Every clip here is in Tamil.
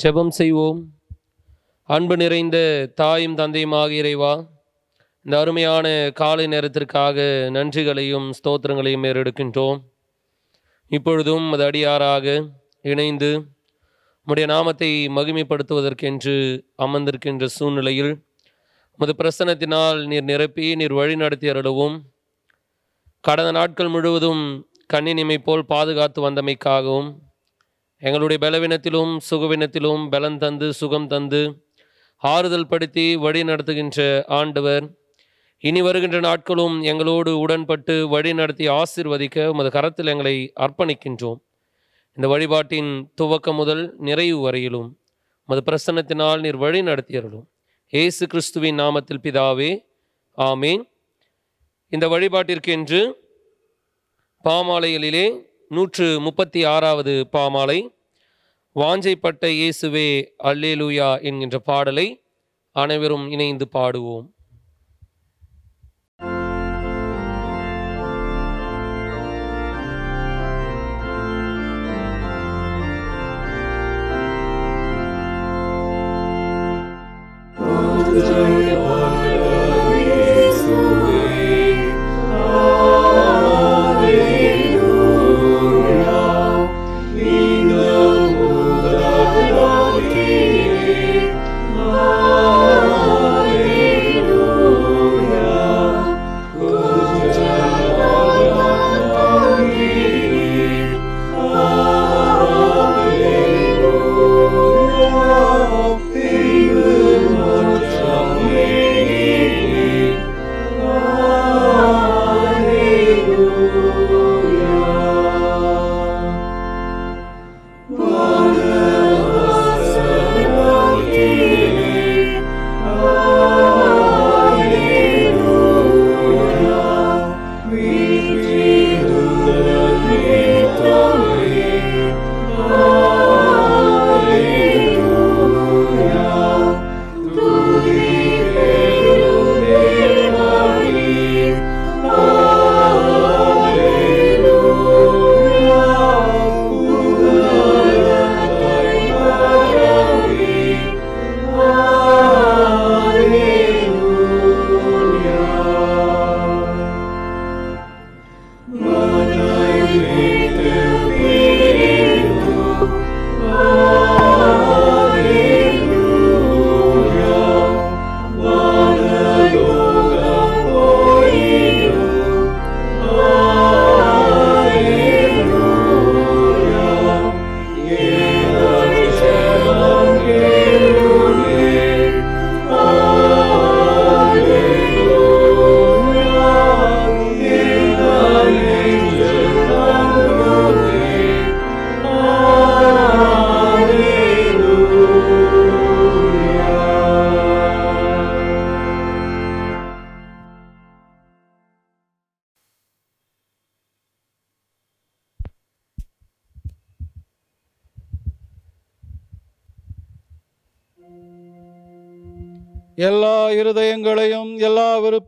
ஜெபம் செய்வோம் அன்பு நிறைந்த தாயும் தந்தையும் ஆகியறைவா இந்த அருமையான காலை நேரத்திற்காக நன்றிகளையும் ஸ்தோத்திரங்களையும் ஏறெடுக்கின்றோம் இப்பொழுதும் அது அடியாராக இணைந்து உம்முடைய நாமத்தை மகிமைப்படுத்துவதற்கென்று அமர்ந்திருக்கின்ற சூழ்நிலையில் உமது பிரசனத்தினால் நீர் நிரப்பி நீர் வழி நடத்தி அருளவும் கடந்த நாட்கள் முழுவதும் கண்ணினிமை போல் பாதுகாத்து வந்தமைக்காகவும் எங்களுடைய பலவீனத்திலும் சுகவீனத்திலும் பலன் தந்து சுகம் தந்து ஆறுதல் படுத்தி வழி நடத்துகின்ற ஆண்டவர் இனி வருகின்ற நாட்களும் எங்களோடு உடன்பட்டு வழி நடத்தி ஆசிர்வதிக்க உமது கரத்தில் எங்களை அர்ப்பணிக்கின்றோம் இந்த வழிபாட்டின் துவக்கம் முதல் நிறைவு வரையிலும் உமது பிரசன்னத்தினால் நீர் வழி நடத்தியர்களும் ஏசு கிறிஸ்துவின் நாமத்தில் பிதாவே ஆமேன் இந்த வழிபாட்டிற்கென்று பாமாலைகளிலே நூற்று முப்பத்தி ஆறாவது பாமாலை வாஞ்சைப்பட்ட இயேசுவே அல்லேலூயா என்கின்ற பாடலை அனைவரும் இணைந்து பாடுவோம்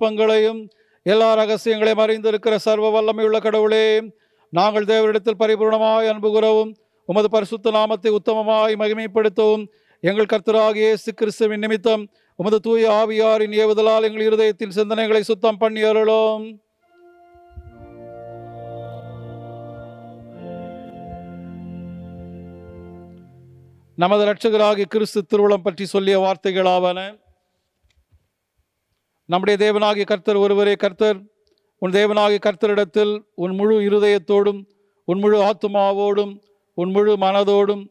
விருப்பங்களையும் எல்லா ரகசியங்களையும் அறிந்திருக்கிற சர்வ வல்லமையுள்ள கடவுளே நாங்கள் தேவரிடத்தில் பரிபூர்ணமாய் அன்புகிறவும் உமது பரிசுத்த நாமத்தை உத்தமமாய் மகிமைப்படுத்தவும் எங்கள் கர்த்தராகிய இயேசு கிறிஸ்துவின் நிமித்தம் உமது தூய ஆவியாரின் ஏவுதலால் எங்கள் இருதயத்தின் சிந்தனைகளை சுத்தம் பண்ணி அருளோம் நமது ரட்சகராகி கிறிஸ்து திருவுளம் பற்றி சொல்லிய வார்த்தைகளாவன நம்முடைய தேவனாகிய கர்த்தர் ஒருவரே கர்த்தர் உன் தேவனாகிய கர்த்தரிடத்தில் உன் முழு இருதயத்தோடும் உன் முழு ஆத்துமாவோடும் உன் முழு மனதோடும்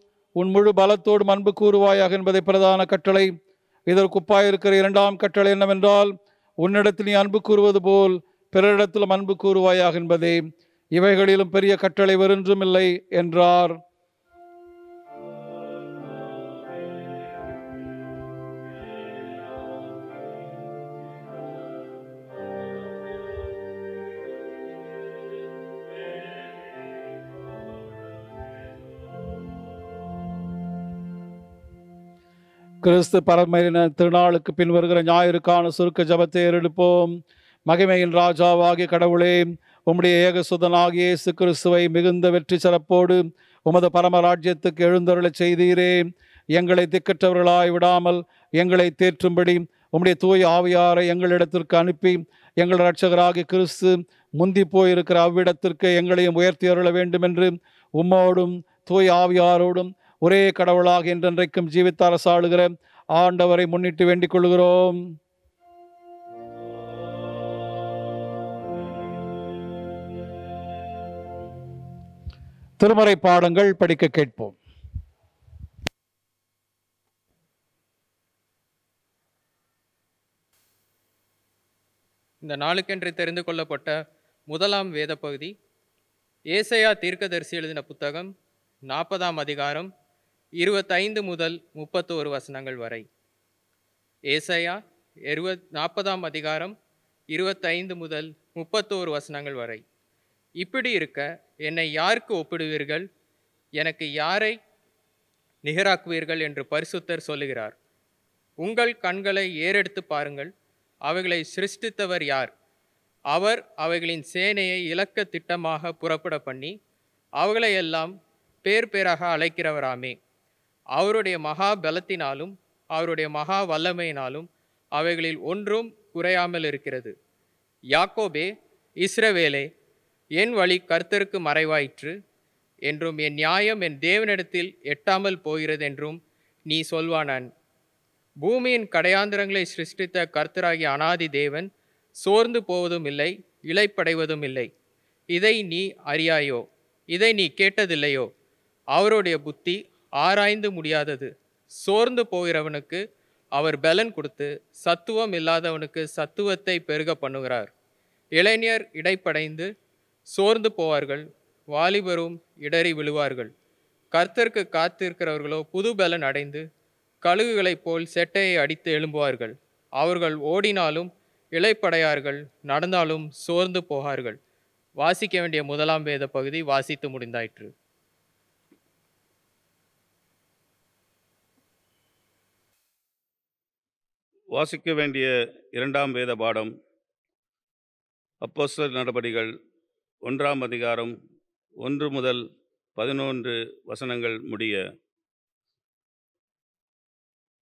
உன் முழு பலத்தோடும் அன்பு கூறுவாயாக என்பதை பிரதான கட்டளை இருக்கிற இரண்டாம் கட்டளை என்னவென்றால் உன்னிடத்தில் நீ அன்பு கூறுவது போல் பிறரிடத்திலும் அன்பு கூறுவாயாக என்பதே இவைகளிலும் பெரிய கட்டளை வருன்றும் இல்லை என்றார் கிறிஸ்து பரமரின திருநாளுக்கு பின் வருகிற ஞாயிறுக்கான சுருக்க ஜபத்தை ஏறெடுப்போம் மகிமையின் ராஜாவாகிய கடவுளே உம்முடைய ஏகசுதனாகிய இயேசு கிறிஸ்துவை மிகுந்த வெற்றி சிறப்போடு உமது பரமராஜ்யத்துக்கு எழுந்தருளை செய்தீரே எங்களை திக்கற்றவர்களாய் விடாமல் எங்களை தேற்றும்படி உம்முடைய தூய் ஆவியாரை எங்களிடத்திற்கு அனுப்பி எங்கள் இரட்சகராகிய கிறிஸ்து முந்தி போயிருக்கிற அவ்விடத்திற்கு எங்களையும் உயர்த்தி அருள வேண்டும் என்று உம்மோடும் தூய் ஆவியாரோடும் ஒரே கடவுளாக என்றென்றைக்கும் ஜீவித்தார சாளுகிற ஆண்டவரை முன்னிட்டு வேண்டிக் கொள்கிறோம் திருமறை பாடங்கள் படிக்க கேட்போம் இந்த நாளுக்கென்று தெரிந்து கொள்ளப்பட்ட முதலாம் வேத பகுதி ஏசையா தீர்க்கதரிசி எழுதின புத்தகம் நாற்பதாம் அதிகாரம் இருபத்தைந்து முதல் முப்பத்தோரு வசனங்கள் வரை ஏசையா இருபத் நாற்பதாம் அதிகாரம் இருபத்தைந்து முதல் முப்பத்தோரு வசனங்கள் வரை இப்படி இருக்க என்னை யாருக்கு ஒப்பிடுவீர்கள் எனக்கு யாரை நிகராக்குவீர்கள் என்று பரிசுத்தர் சொல்லுகிறார் உங்கள் கண்களை ஏறெடுத்து பாருங்கள் அவைகளை சிருஷ்டித்தவர் யார் அவர் அவைகளின் சேனையை இலக்க திட்டமாக புறப்பட பண்ணி அவைகளையெல்லாம் பேர் பேராக அழைக்கிறவராமே அவருடைய மகா பலத்தினாலும் அவருடைய மகா வல்லமையினாலும் அவைகளில் ஒன்றும் குறையாமல் இருக்கிறது யாக்கோபே இஸ்ரவேலே என் வழி கர்த்தருக்கு மறைவாயிற்று என்றும் என் நியாயம் என் தேவனிடத்தில் எட்டாமல் போகிறது என்றும் நீ சொல்வானன் பூமியின் கடையாந்திரங்களை சிருஷ்டித்த கர்த்தராகிய அனாதி தேவன் சோர்ந்து போவதும் இல்லை இழைப்படைவதும் இல்லை இதை நீ அறியாயோ இதை நீ கேட்டதில்லையோ அவருடைய புத்தி ஆராய்ந்து முடியாதது சோர்ந்து போகிறவனுக்கு அவர் பலன் கொடுத்து சத்துவம் இல்லாதவனுக்கு சத்துவத்தை பெருக பண்ணுகிறார் இளைஞர் இடைப்படைந்து சோர்ந்து போவார்கள் வாலிபரும் இடறி விழுவார்கள் கர்த்தருக்கு காத்திருக்கிறவர்களோ புது பலன் அடைந்து கழுகுகளைப் போல் செட்டையை அடித்து எழும்புவார்கள் அவர்கள் ஓடினாலும் இழைப்படையார்கள் நடந்தாலும் சோர்ந்து போகார்கள் வாசிக்க வேண்டிய முதலாம் வேத பகுதி வாசித்து முடிந்தாயிற்று வாசிக்க வேண்டிய இரண்டாம் வேத பாடம் அப்போஸ்தல நடபடிகள் ஒன்றாம் அதிகாரம் ஒன்று முதல் பதினொன்று வசனங்கள் முடிய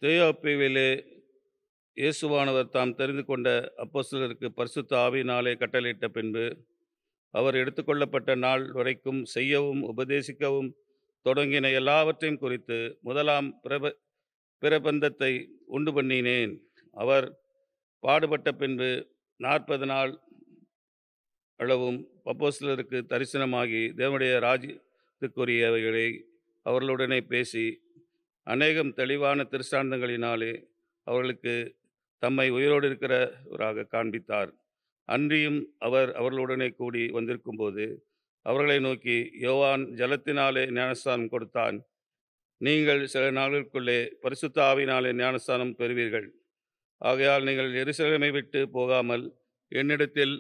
தேயோப்பிவிலே இயேசுவானவர் தாம் தெரிந்து கொண்ட அப்போஸ்தலருக்கு பரிசுத்த ஆவியினாலே கட்டளையிட்ட பின்பு அவர் எடுத்துக்கொள்ளப்பட்ட நாள் வரைக்கும் செய்யவும் உபதேசிக்கவும் தொடங்கின எல்லாவற்றையும் குறித்து முதலாம் பிரப பிரபந்தத்தை உண்டு பண்ணினேன் அவர் பாடுபட்ட பின்பு நாற்பது நாள் அளவும் பப்போஸ்லருக்கு தரிசனமாகி தேவனுடைய ராஜ்யத்துக்குரியவைகளை அவர்களுடனே பேசி அநேகம் தெளிவான திருஷ்டாந்தங்களினாலே அவர்களுக்கு தம்மை உயிரோடு இருக்கிறவராக காண்பித்தார் அன்றியும் அவர் அவர்களுடனே கூடி வந்திருக்கும் போது அவர்களை நோக்கி யோவான் ஜலத்தினாலே ஞானஸ்தானம் கொடுத்தான் நீங்கள் சில நாளுக்குள்ளே பரிசுத்த ஆவினாலே ஞானஸ்தானம் பெறுவீர்கள் ஆகையால் நீங்கள் எரிசலமை விட்டு போகாமல் என்னிடத்தில்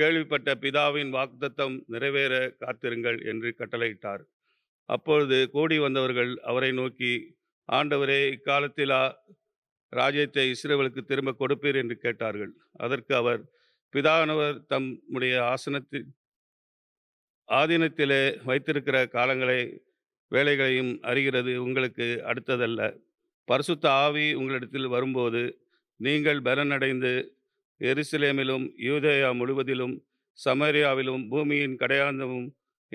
கேள்விப்பட்ட பிதாவின் வாக்தத்தம் நிறைவேற காத்திருங்கள் என்று கட்டளையிட்டார் அப்பொழுது கூடி வந்தவர்கள் அவரை நோக்கி ஆண்டவரே இக்காலத்திலா ராஜ்யத்தை இஸ்ரேவலுக்கு திரும்ப கொடுப்பீர் என்று கேட்டார்கள் அதற்கு அவர் பிதானவர் தம்முடைய ஆசனத்தில் ஆதீனத்திலே வைத்திருக்கிற காலங்களை வேலைகளையும் அறிகிறது உங்களுக்கு அடுத்ததல்ல பரிசுத்த ஆவி உங்களிடத்தில் வரும்போது நீங்கள் பலனடைந்து எருசலேமிலும் யூதேயா முழுவதிலும் சமரியாவிலும் பூமியின் கடையாந்தமும்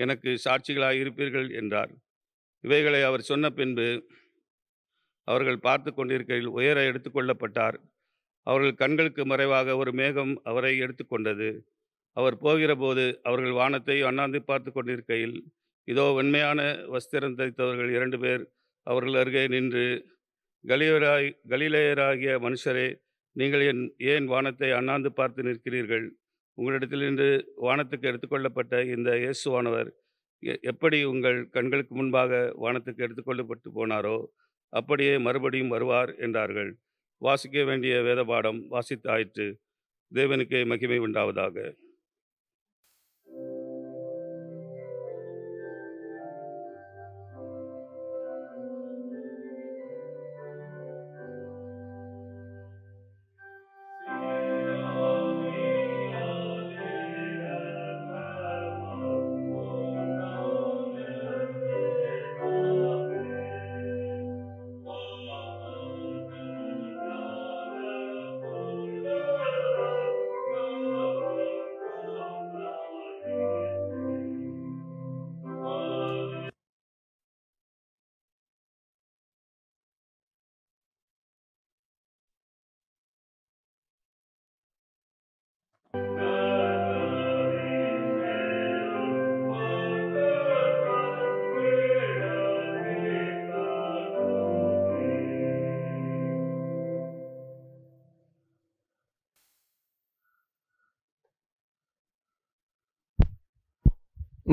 எனக்கு சாட்சிகளாக இருப்பீர்கள் என்றார் இவைகளை அவர் சொன்ன பின்பு அவர்கள் பார்த்து கொண்டிருக்கையில் உயர எடுத்துக்கொள்ளப்பட்டார் அவர்கள் கண்களுக்கு மறைவாக ஒரு மேகம் அவரை எடுத்துக்கொண்டது அவர் போகிறபோது அவர்கள் வானத்தை அண்ணாந்து பார்த்து கொண்டிருக்கையில் இதோ வெண்மையான வஸ்திரம் தைத்தவர்கள் இரண்டு பேர் அவர்கள் அருகே நின்று கலியராய் கலிலேயராகிய மனுஷரே நீங்கள் என் ஏன் வானத்தை அண்ணாந்து பார்த்து நிற்கிறீர்கள் உங்களிடத்தில் இன்று வானத்துக்கு எடுத்துக்கொள்ளப்பட்ட இந்த இயேசுவானவர் எப்படி உங்கள் கண்களுக்கு முன்பாக வானத்துக்கு எடுத்துக்கொள்ளப்பட்டு போனாரோ அப்படியே மறுபடியும் வருவார் என்றார்கள் வாசிக்க வேண்டிய வேத பாடம் வாசித்தாயிற்று தேவனுக்கே மகிமை உண்டாவதாக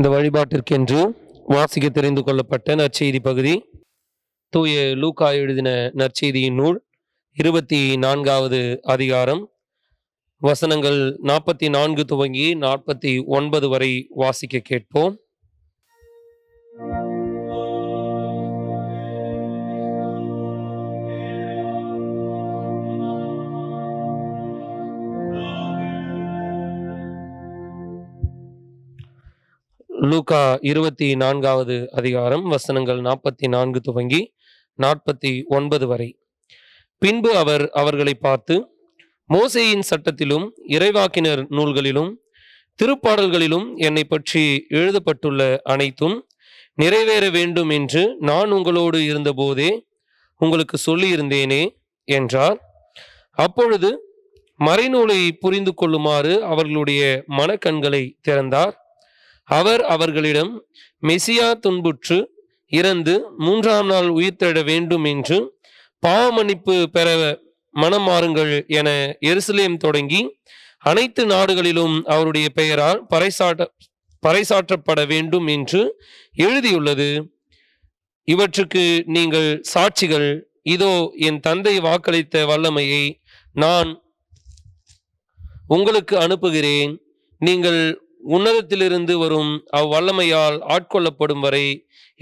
இந்த வழிபாட்டிற்கென்று வாசிக்க தெரிந்து கொள்ளப்பட்ட நற்செய்தி பகுதி தூய லூக்கா எழுதின நற்செய்தியின் நூல் இருபத்தி நான்காவது அதிகாரம் வசனங்கள் நாற்பத்தி நான்கு துவங்கி நாற்பத்தி ஒன்பது வரை வாசிக்க கேட்போம் லூகா இருபத்தி நான்காவது அதிகாரம் வசனங்கள் நாற்பத்தி நான்கு துவங்கி நாற்பத்தி ஒன்பது வரை பின்பு அவர் அவர்களை பார்த்து மோசேயின் சட்டத்திலும் இறைவாக்கினர் நூல்களிலும் திருப்பாடல்களிலும் என்னை பற்றி எழுதப்பட்டுள்ள அனைத்தும் நிறைவேற வேண்டும் என்று நான் உங்களோடு இருந்தபோதே உங்களுக்கு சொல்லியிருந்தேனே என்றார் அப்பொழுது மறைநூலை புரிந்து கொள்ளுமாறு அவர்களுடைய மனக்கண்களை திறந்தார் அவர் அவர்களிடம் மெசியா துன்புற்று இறந்து மூன்றாம் நாள் உயிர்த்தெழ வேண்டும் என்று பாவமன்னிப்பு பெற மனம் மாறுங்கள் என எருசலேம் தொடங்கி அனைத்து நாடுகளிலும் அவருடைய பெயரால் பறைசாட்ட பறைசாற்றப்பட வேண்டும் என்று எழுதியுள்ளது இவற்றுக்கு நீங்கள் சாட்சிகள் இதோ என் தந்தை வாக்களித்த வல்லமையை நான் உங்களுக்கு அனுப்புகிறேன் நீங்கள் உன்னதத்திலிருந்து வரும் அவ்வல்லமையால் ஆட்கொள்ளப்படும் வரை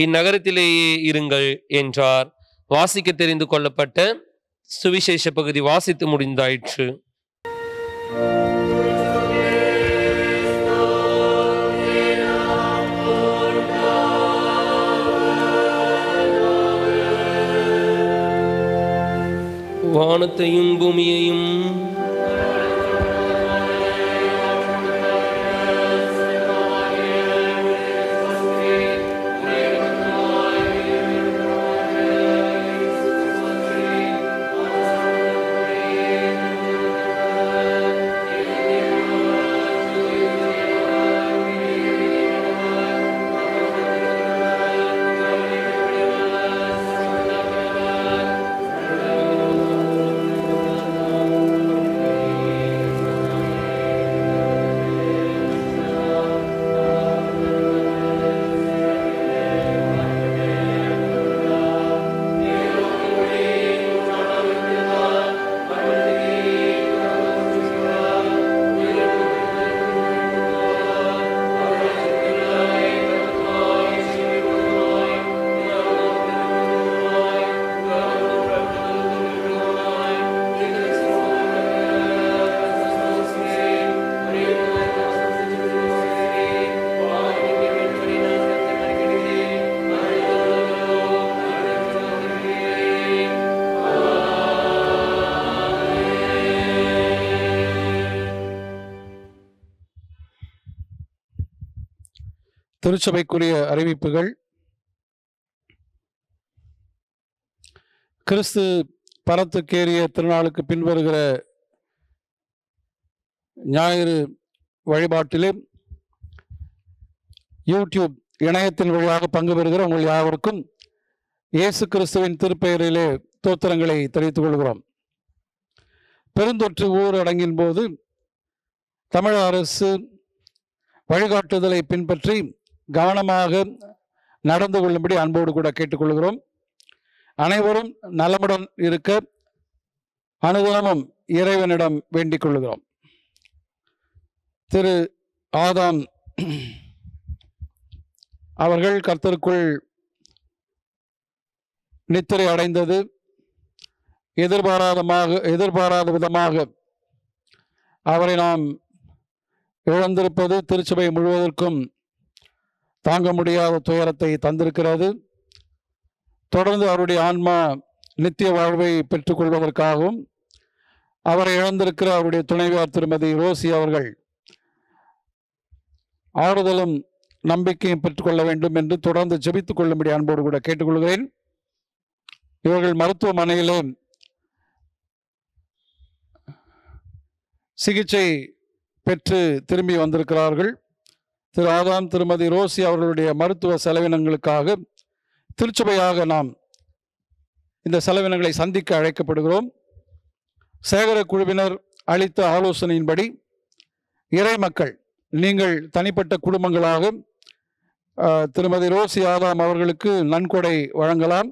இந்நகரத்திலேயே இருங்கள் என்றார் வாசிக்க தெரிந்து கொள்ளப்பட்ட சுவிசேஷ பகுதி வாசித்து முடிந்தாயிற்று வானத்தையும் பூமியையும் திருச்சபைக்குரிய அறிவிப்புகள் கிறிஸ்து பரத்துக்கேறிய திருநாளுக்கு பின்வருகிற ஞாயிறு வழிபாட்டிலே யூடியூப் இணையத்தின் வழியாக பங்கு பெறுகிற உங்கள் யாவருக்கும் இயேசு கிறிஸ்துவின் திருப்பெயரிலே தோத்திரங்களை தெரிவித்துக் கொள்கிறோம் பெருந்தொற்று ஊரடங்கின் போது தமிழக அரசு வழிகாட்டுதலை பின்பற்றி கவனமாக நடந்து கொள்ளும்படி அன்போடு கூட கேட்டுக்கொள்கிறோம் அனைவரும் நலமுடன் இருக்க அனுகுணமும் இறைவனிடம் வேண்டிக் கொள்கிறோம் திரு ஆதாம் அவர்கள் கர்த்தருக்குள் நித்திரை அடைந்தது எதிர்பாராதமாக எதிர்பாராத விதமாக அவரை நாம் இழந்திருப்பது திருச்சபை முழுவதற்கும் தாங்க முடியாத துயரத்தை தந்திருக்கிறது தொடர்ந்து அவருடைய ஆன்மா நித்திய வாழ்வை பெற்றுக்கொள்வதற்காகவும் அவரை இழந்திருக்கிற அவருடைய துணைவியார் திருமதி ரோசி அவர்கள் ஆறுதலும் நம்பிக்கையும் பெற்றுக்கொள்ள வேண்டும் என்று தொடர்ந்து ஜெபித்துக் கொள்ளும்படி அன்போடு கூட கேட்டுக்கொள்கிறேன் இவர்கள் மருத்துவமனையிலே சிகிச்சை பெற்று திரும்பி வந்திருக்கிறார்கள் திரு ஆதாம் திருமதி ரோசி அவர்களுடைய மருத்துவ செலவினங்களுக்காக திருச்சபையாக நாம் இந்த செலவினங்களை சந்திக்க அழைக்கப்படுகிறோம் சேகர குழுவினர் அளித்த ஆலோசனையின்படி இறை மக்கள் நீங்கள் தனிப்பட்ட குடும்பங்களாக திருமதி ரோசி ஆதாம் அவர்களுக்கு நன்கொடை வழங்கலாம்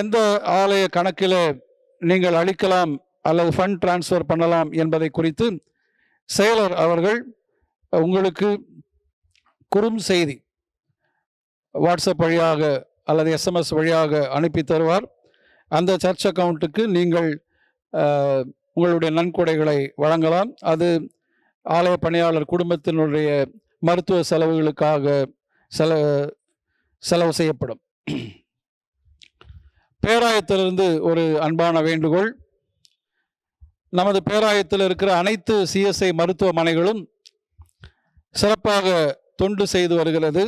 எந்த ஆலய கணக்கில் நீங்கள் அளிக்கலாம் அல்லது ஃபண்ட் டிரான்ஸ்ஃபர் பண்ணலாம் என்பதை குறித்து செயலர் அவர்கள் உங்களுக்கு குறும் செய்தி வாட்ஸ்அப் வழியாக அல்லது எஸ்எம்எஸ் வழியாக அனுப்பி தருவார் அந்த சர்ச் அக்கௌண்ட்டுக்கு நீங்கள் உங்களுடைய நன்கொடைகளை வழங்கலாம் அது ஆலய பணியாளர் குடும்பத்தினுடைய மருத்துவ செலவுகளுக்காக செல செலவு செய்யப்படும் பேராயத்திலிருந்து ஒரு அன்பான வேண்டுகோள் நமது பேராயத்தில் இருக்கிற அனைத்து சிஎஸ்ஐ மருத்துவமனைகளும் சிறப்பாக தொண்டு செய்து வருகிறது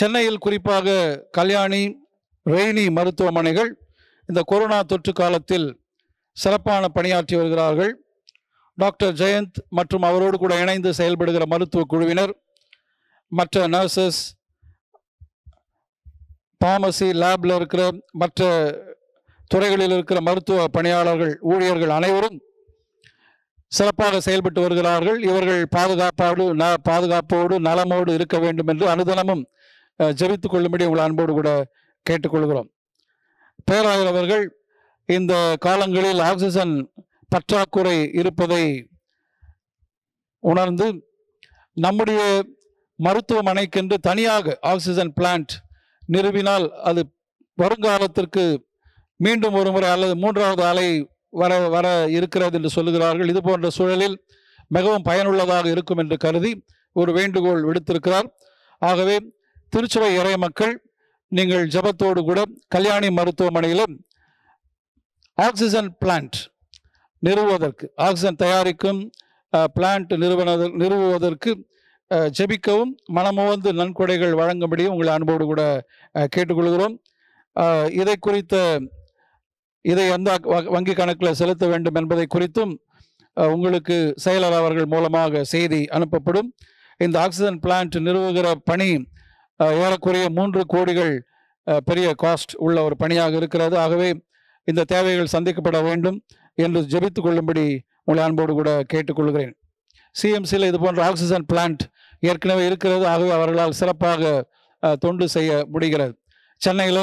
சென்னையில் குறிப்பாக கல்யாணி ரெய்னி மருத்துவமனைகள் இந்த கொரோனா தொற்று காலத்தில் சிறப்பான பணியாற்றி வருகிறார்கள் டாக்டர் ஜெயந்த் மற்றும் அவரோடு கூட இணைந்து செயல்படுகிற மருத்துவ குழுவினர் மற்ற நர்சஸ் பார்மசி லேபில் இருக்கிற மற்ற துறைகளில் இருக்கிற மருத்துவ பணியாளர்கள் ஊழியர்கள் அனைவரும் சிறப்பாக செயல்பட்டு வருகிறார்கள் இவர்கள் பாதுகாப்போடு ந பாதுகாப்போடு நலமோடு இருக்க வேண்டும் என்று அனுதனமும் ஜெபித்துக் கொள்ளும்படி உங்கள் அன்போடு கூட கேட்டுக்கொள்கிறோம் பேராயர் அவர்கள் இந்த காலங்களில் ஆக்சிஜன் பற்றாக்குறை இருப்பதை உணர்ந்து நம்முடைய மருத்துவமனைக்கென்று தனியாக ஆக்சிஜன் பிளான்ட் நிறுவினால் அது வருங்காலத்திற்கு மீண்டும் ஒரு முறை அல்லது மூன்றாவது அலை வர வர இருக்கிறது என்று சொல்லுகிறார்கள் இது போன்ற சூழலில் மிகவும் பயனுள்ளதாக இருக்கும் என்று கருதி ஒரு வேண்டுகோள் விடுத்திருக்கிறார் ஆகவே திருச்சுவை இறை மக்கள் நீங்கள் ஜபத்தோடு கூட கல்யாணி மருத்துவமனையில் ஆக்சிஜன் பிளான்ட் நிறுவுவதற்கு ஆக்சிஜன் தயாரிக்கும் பிளான்ட் நிறுவன நிறுவுவதற்கு ஜெபிக்கவும் மனமுவந்து நன்கொடைகள் வழங்கும்படியும் உங்களை அன்போடு கூட கேட்டுக்கொள்கிறோம் இதை குறித்த இதை எந்த வங்கி கணக்கில் செலுத்த வேண்டும் என்பதை குறித்தும் உங்களுக்கு செயலர் அவர்கள் மூலமாக செய்தி அனுப்பப்படும் இந்த ஆக்சிஜன் பிளான்ட் நிறுவுகிற பணி ஏறக்குறைய மூன்று கோடிகள் பெரிய காஸ்ட் உள்ள ஒரு பணியாக இருக்கிறது ஆகவே இந்த தேவைகள் சந்திக்கப்பட வேண்டும் என்று ஜபித்து கொள்ளும்படி உங்களை அன்போடு கூட கேட்டுக்கொள்கிறேன் சிஎம்சியில் இது போன்ற ஆக்சிஜன் பிளான்ட் ஏற்கனவே இருக்கிறது ஆகவே அவர்களால் சிறப்பாக தொண்டு செய்ய முடிகிறது சென்னையில்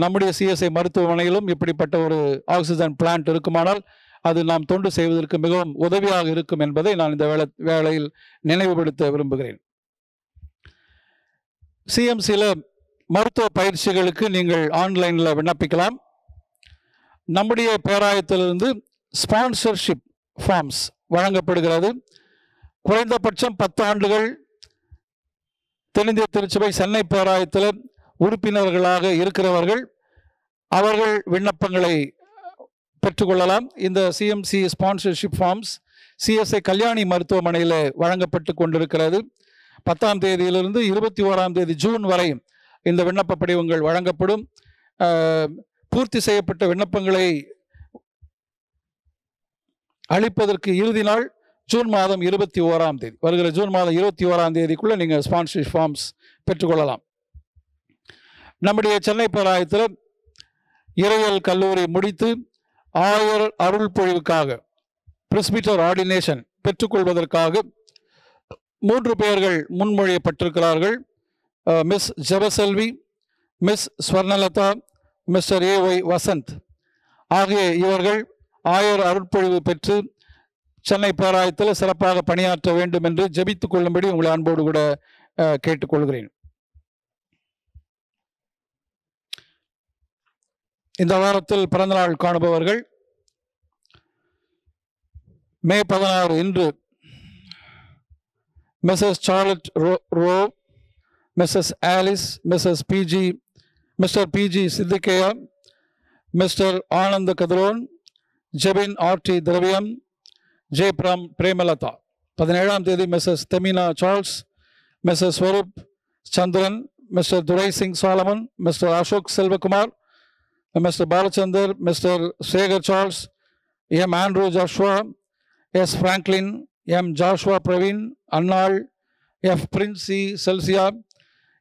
நம்முடைய சிஎஸ்ஐ மருத்துவமனையிலும் இப்படிப்பட்ட ஒரு ஆக்சிஜன் பிளான்ட் இருக்குமானால் அது நாம் தொண்டு செய்வதற்கு மிகவும் உதவியாக இருக்கும் என்பதை நான் இந்த வேலை வேலையில் நினைவுபடுத்த விரும்புகிறேன் சிஎம்சியில் மருத்துவ பயிற்சிகளுக்கு நீங்கள் ஆன்லைனில் விண்ணப்பிக்கலாம் நம்முடைய பேராயத்திலிருந்து ஸ்பான்சர்ஷிப் ஃபார்ம்ஸ் வழங்கப்படுகிறது குறைந்தபட்சம் பத்து ஆண்டுகள் தென்னிந்திய திருச்சபை சென்னை பேராயத்தில் உறுப்பினர்களாக இருக்கிறவர்கள் அவர்கள் விண்ணப்பங்களை பெற்றுக்கொள்ளலாம் இந்த CMC sponsorship forms CSI Kalyani மருத்துவமனையில் வழங்கப்பட்டு கொண்டிருக்கிறது பத்தாம் தேதியிலிருந்து இருபத்தி ஓராம் தேதி ஜூன் வரை இந்த விண்ணப்ப படிவங்கள் வழங்கப்படும் பூர்த்தி செய்யப்பட்ட விண்ணப்பங்களை அளிப்பதற்கு இறுதி நாள் ஜூன் மாதம் இருபத்தி ஓராம் தேதி வருகிற ஜூன் மாதம் இருபத்தி ஓராம் தேதிக்குள்ளே நீங்கள் ஸ்பான்சர்ஷிப் ஃபார்ம்ஸ் பெற்றுக்கொள்ளலாம் நம்முடைய சென்னை பேராயத்தில் இறையல் கல்லூரி முடித்து ஆயர் அருள் பொழிவுக்காக பிரிஸ்பிட்டர் ஆர்டினேஷன் பெற்றுக்கொள்வதற்காக மூன்று பெயர்கள் முன்மொழியப்பட்டிருக்கிறார்கள் Miss Jebaselvi Miss Swarnalatha Mister A Y Vasanth ஆகிய இவர்கள் ஆயர் அருட்பொழிவு பெற்று சென்னை பேராயத்தில் சிறப்பாக பணியாற்ற வேண்டும் என்று ஜபித்துக் கொள்ளும்படி உங்களை அன்போடு கூட கேட்டுக்கொள்கிறேன் இந்த வாரத்தில் பிறந்தநாள் காணுபவர்கள் மே பதினாறு இன்று மிஸ்ஸஸ் சார்லட் ரோ ரோ Mrs Alice Mrs PG Mister PG Siddhikeya Mister Anand Kathiron Jebin RD Thiraviyam Jeyapiram Premalatha பதினேழாம் தேதி Mrs Temina Charles Mrs Swaroop Chandran Mister Durai Singh Solomon Mister Ashok Selvakumar Mr. Balachandar, Mr. Sager Charles, M. Andrew Joshua, S. Franklin, M. Joshua Praveen, Annal, F. Prince C. Celsia,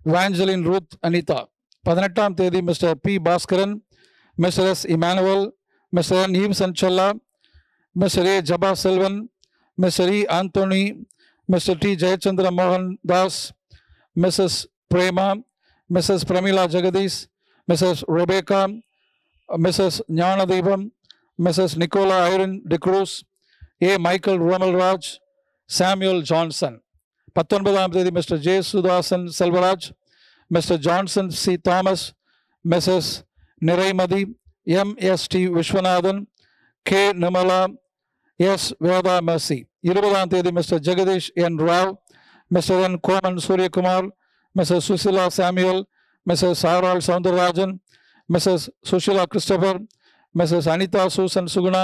Evangeline Ruth Anita. பதினெட்டாம் தேதி Mr P Bhaskaran Mr S Emmanuel Mr N ஈம் சன்சல்லா Mr A Jeba Selvan Mr E Anthony Mr D Jayachandra மோகன் Das Mrs Prema Mrs Pramila Jagadish Mrs Rebecca Mrs Gnanadeepam Mrs Nicola ஐரன் D'Cruz A Michael Romalraj Samuel Johnson பத்தொன்பதாம் தேதி Mr J Suthasan Selvaraj Mr Johnson C Thomas Mrs Niraimathi M S D Viswanathan K Nimala S Veda மசி இருபதாம் தேதி மிஸ்டர் ஜெகதீஷ் என் ராவ் மிஸ்டர் என் கோமன் Suryakumar Mrs Sushila Samuel Mrs சாரால் Soundararajan Messrs. Sushila Christopher, Messrs. Anita Susan Suguna,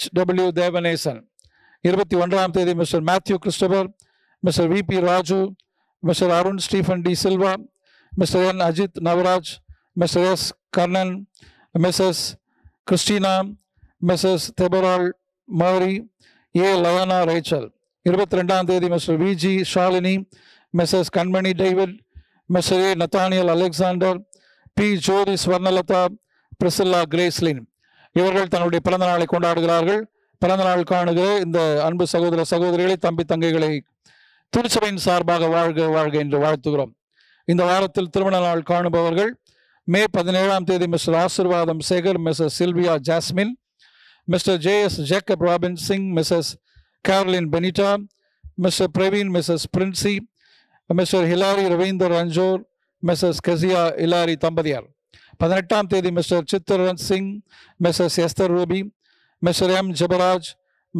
H. W. Devanesan. இருபத்தி ஒன்றாம் தேதி Mr Matthew Christopher Mr V P Raju Mr Arun Stephen De Silva Mr N Ajith Navaraj Mr S Karnan Mrs Christina Mrs Deborah Mary A லயானா ரேச்சல் இருபத்தி ரெண்டாம் தேதி Mr Viji Shalini Mrs Kanmani David Mr A Nathaniel Alexander P Jothi Swarnalatha Priscilla Gracelin இவர்கள் தன்னுடைய பிறந்த நாளை கொண்டாடுகிறார்கள் பிறந்த நாள் காணுகிற இந்த அன்பு சகோதர சகோதரிகளை தம்பி தங்கைகளை திருச்சபையின் சார்பாக வாழ்க வாழ்க என்று வாழ்த்துகிறோம் இந்த வாரத்தில் திருமண நாள் காணுபவர்கள் மே பதினேழாம் தேதி Mr Asirvatham Sekar Mrs Sylvia Jasmine Mr J S Jacob Robin Singh Mrs Caroline Benita Mr Praveen Mrs Princy Mr Hilary Ravinder Ranchor Mrs கசியா இலாரி தம்பதியார் பதினெட்டாம் தேதி Mr Sitharan Singh Mrs Esther Ruby Mr M Jebaraj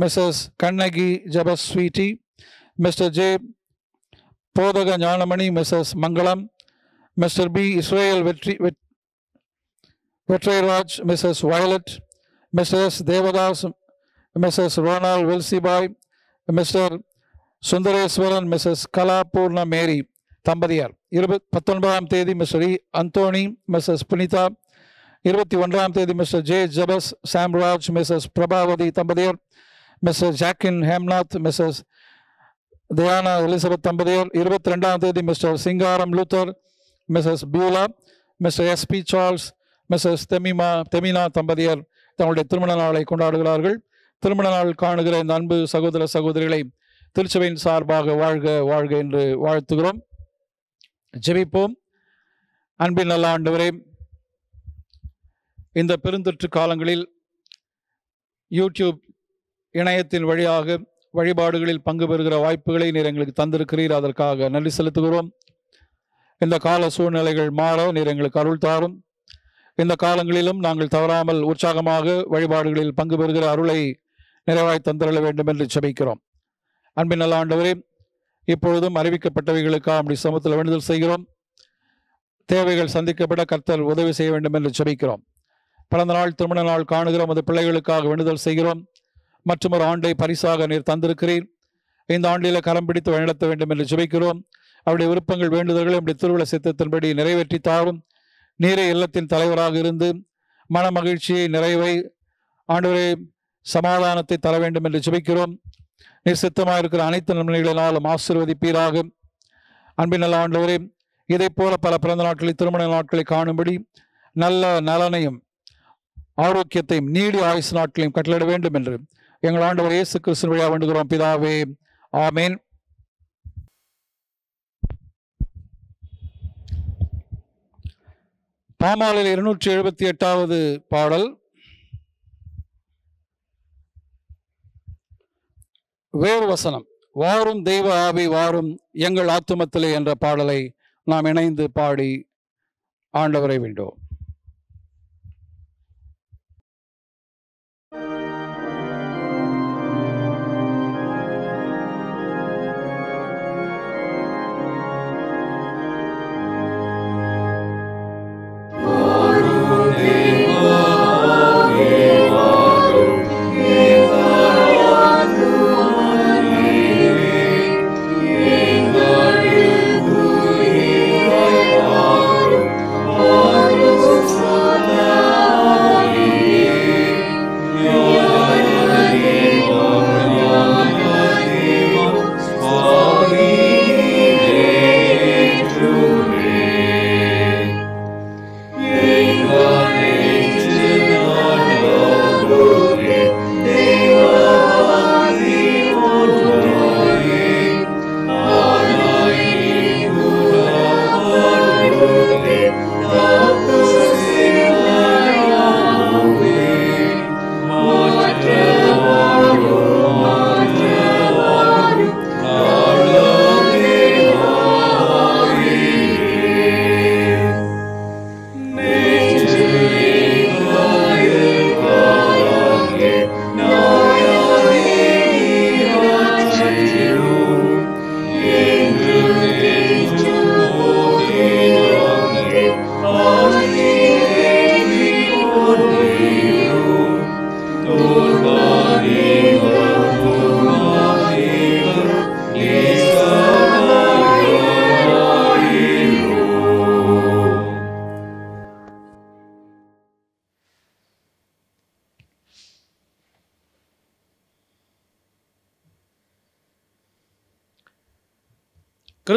Mrs Kannagi Jebasweety Mr J போதக Gnanamani Mrs Mangalam Mr P Israel Vetri Vetriraj Mrs Violet Mrs Devadas Mrs ரோனால் வெல்சிபாய் Mr Sundareswaran Mrs Kalapoorna Mary தம்பதியார் இருபத் பத்தொன்பதாம் தேதி மிஸ்டர் அந்தோனி மிஸ்ஸஸ் புனிதா இருபத்தி ஒன்றாம் தேதி Mr J Jebas Samraj Mrs Prabhavathi தம்பதியர் மிஸ்டர் ஜாக்கின் ஹேம்நாத் மிஸ்ஸஸ் தயானா எலிசபெத் தம்பதியர் இருபத்தி ரெண்டாம் தேதி Mr Singaram Luther Mrs Beulah Mr S P Charles Mrs தெமிமா தெமினா தம்பதியர் தங்களுடைய திருமண நாளை கொண்டாடுகிறார்கள் திருமண நாள் காணுகிற இந்த அன்பு சகோதர சகோதரிகளை திருச்சபையின் சார்பாக வாழ்க வாழ்க என்று வாழ்த்துகிறோம் ஜெபிப்போம் அன்பின் நல்ல ஆண்டவரே இந்த பெருந்தொற்று காலங்களில் யூடியூப் இணையத்தின் வழியாக வழிபாடுகளில் பங்கு பெறுகிற வாய்ப்புகளை நீர் எங்களுக்கு தந்திருக்கிறீர் அதற்காக நன்றி செலுத்துகிறோம் இந்த கால சூழ்நிலைகள் மாற நீர் எங்களுக்கு அருள் தாரும் இந்த காலங்களிலும் நாங்கள் தவறாமல் உற்சாகமாக வழிபாடுகளில் பங்கு பெறுகிற அருளை நிறைவாய் தந்திர வேண்டும் என்று செபிக்கிறோம் அன்பின் நல்ல ஆண்டவரே இப்பொழுதும் அறிவிக்கப்பட்டவைகளுக்காக அப்படி சமூகத்தில் வேண்டுதல் செய்கிறோம் தேவைகள் சந்திக்கப்பட கர்த்தர் உதவி செய்ய வேண்டும் என்று ஜெபிக்கிறோம் பிறந்த நாள் திருமண நாள் காணுகிறோம் அது பிள்ளைகளுக்காக வேண்டுதல் செய்கிறோம் மற்றும் ஒரு ஆண்டை பரிசாக நீர் தந்திருக்கிறீர் இந்த ஆண்டில கரம் பிடித்து வழிநடத்த வேண்டும் என்று ஜெபிக்கிறோம் அவருடைய விருப்பங்கள் வேண்டுதல்களை அப்படி திருவிழா சித்தத்தின்படி நிறைவேற்றி தாரும் நீரே இல்லத்தின் தலைவராக இருந்து மன மகிழ்ச்சியை நிறைவை ஆண்டவரை சமாதானத்தை தர வேண்டும் என்று ஜெபிக்கிறோம் நீர் சித்தமாக இருக்கிற அனைத்து நன்மைகளினாலும் ஆசிர்வதிப்பீராக அன்பின் நல்ல ஆண்டவரே இதை போல பல பிறந்த நாட்களில் திருமண நாட்களை காணும்படி நல்ல நலனையும் ஆரோக்கியத்தையும் நீடி ஆயுசு நாட்களையும் கட்டளிட வேண்டும் என்று எங்கள் ஆண்டவர் இயேசு கிறிஸ்து விழா வேண்டுகிறோம் பிதாவே ஆமேன் பாமாலில் இருநூற்றி எழுபத்தி எட்டாவது பாடல் வேறு வசனம் வாரும் தெய்வ ஆவி வாரும் எங்கள் ஆத்துமத்திலே என்ற பாடலை நாம் இணைந்து பாடி ஆண்டவரை வேண்டும்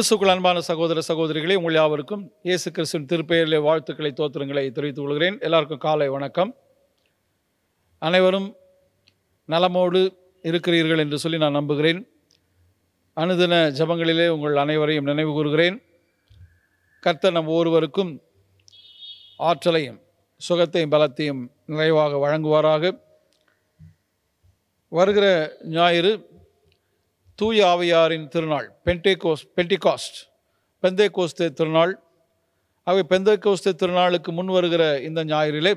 கிறிஸ்துக்குள் அன்பான சகோதர சகோதரிகளே உங்கள் யாவருக்கும் இயேசு கிறிஸ்துவின் திருப்பெயரிலே வாழ்த்துக்களை தோத்திரங்களை தெரிவித்துக் கொள்கிறேன் எல்லாருக்கும் காலை வணக்கம் அனைவரும் நலமோடு இருக்கிறீர்கள் என்று சொல்லி நான் நம்புகிறேன் அனுதின ஜபங்களிலே உங்கள் அனைவரையும் நினைவு கூறுகிறேன் கர்த்த நம் ஒருவருக்கும் ஆற்றலையும் சுகத்தையும் பலத்தையும் நிறைவாக வழங்குவாராக வருகிற ஞாயிறு தூய ஆவியாரின் திருநாள் பென்டேகோஸ் பென்டிகாஸ்ட் பெந்தே கோஸ்தே திருநாள் ஆகவே பெந்தே கோஸ்தே திருநாளுக்கு முன் வருகிற இந்த ஞாயிறிலே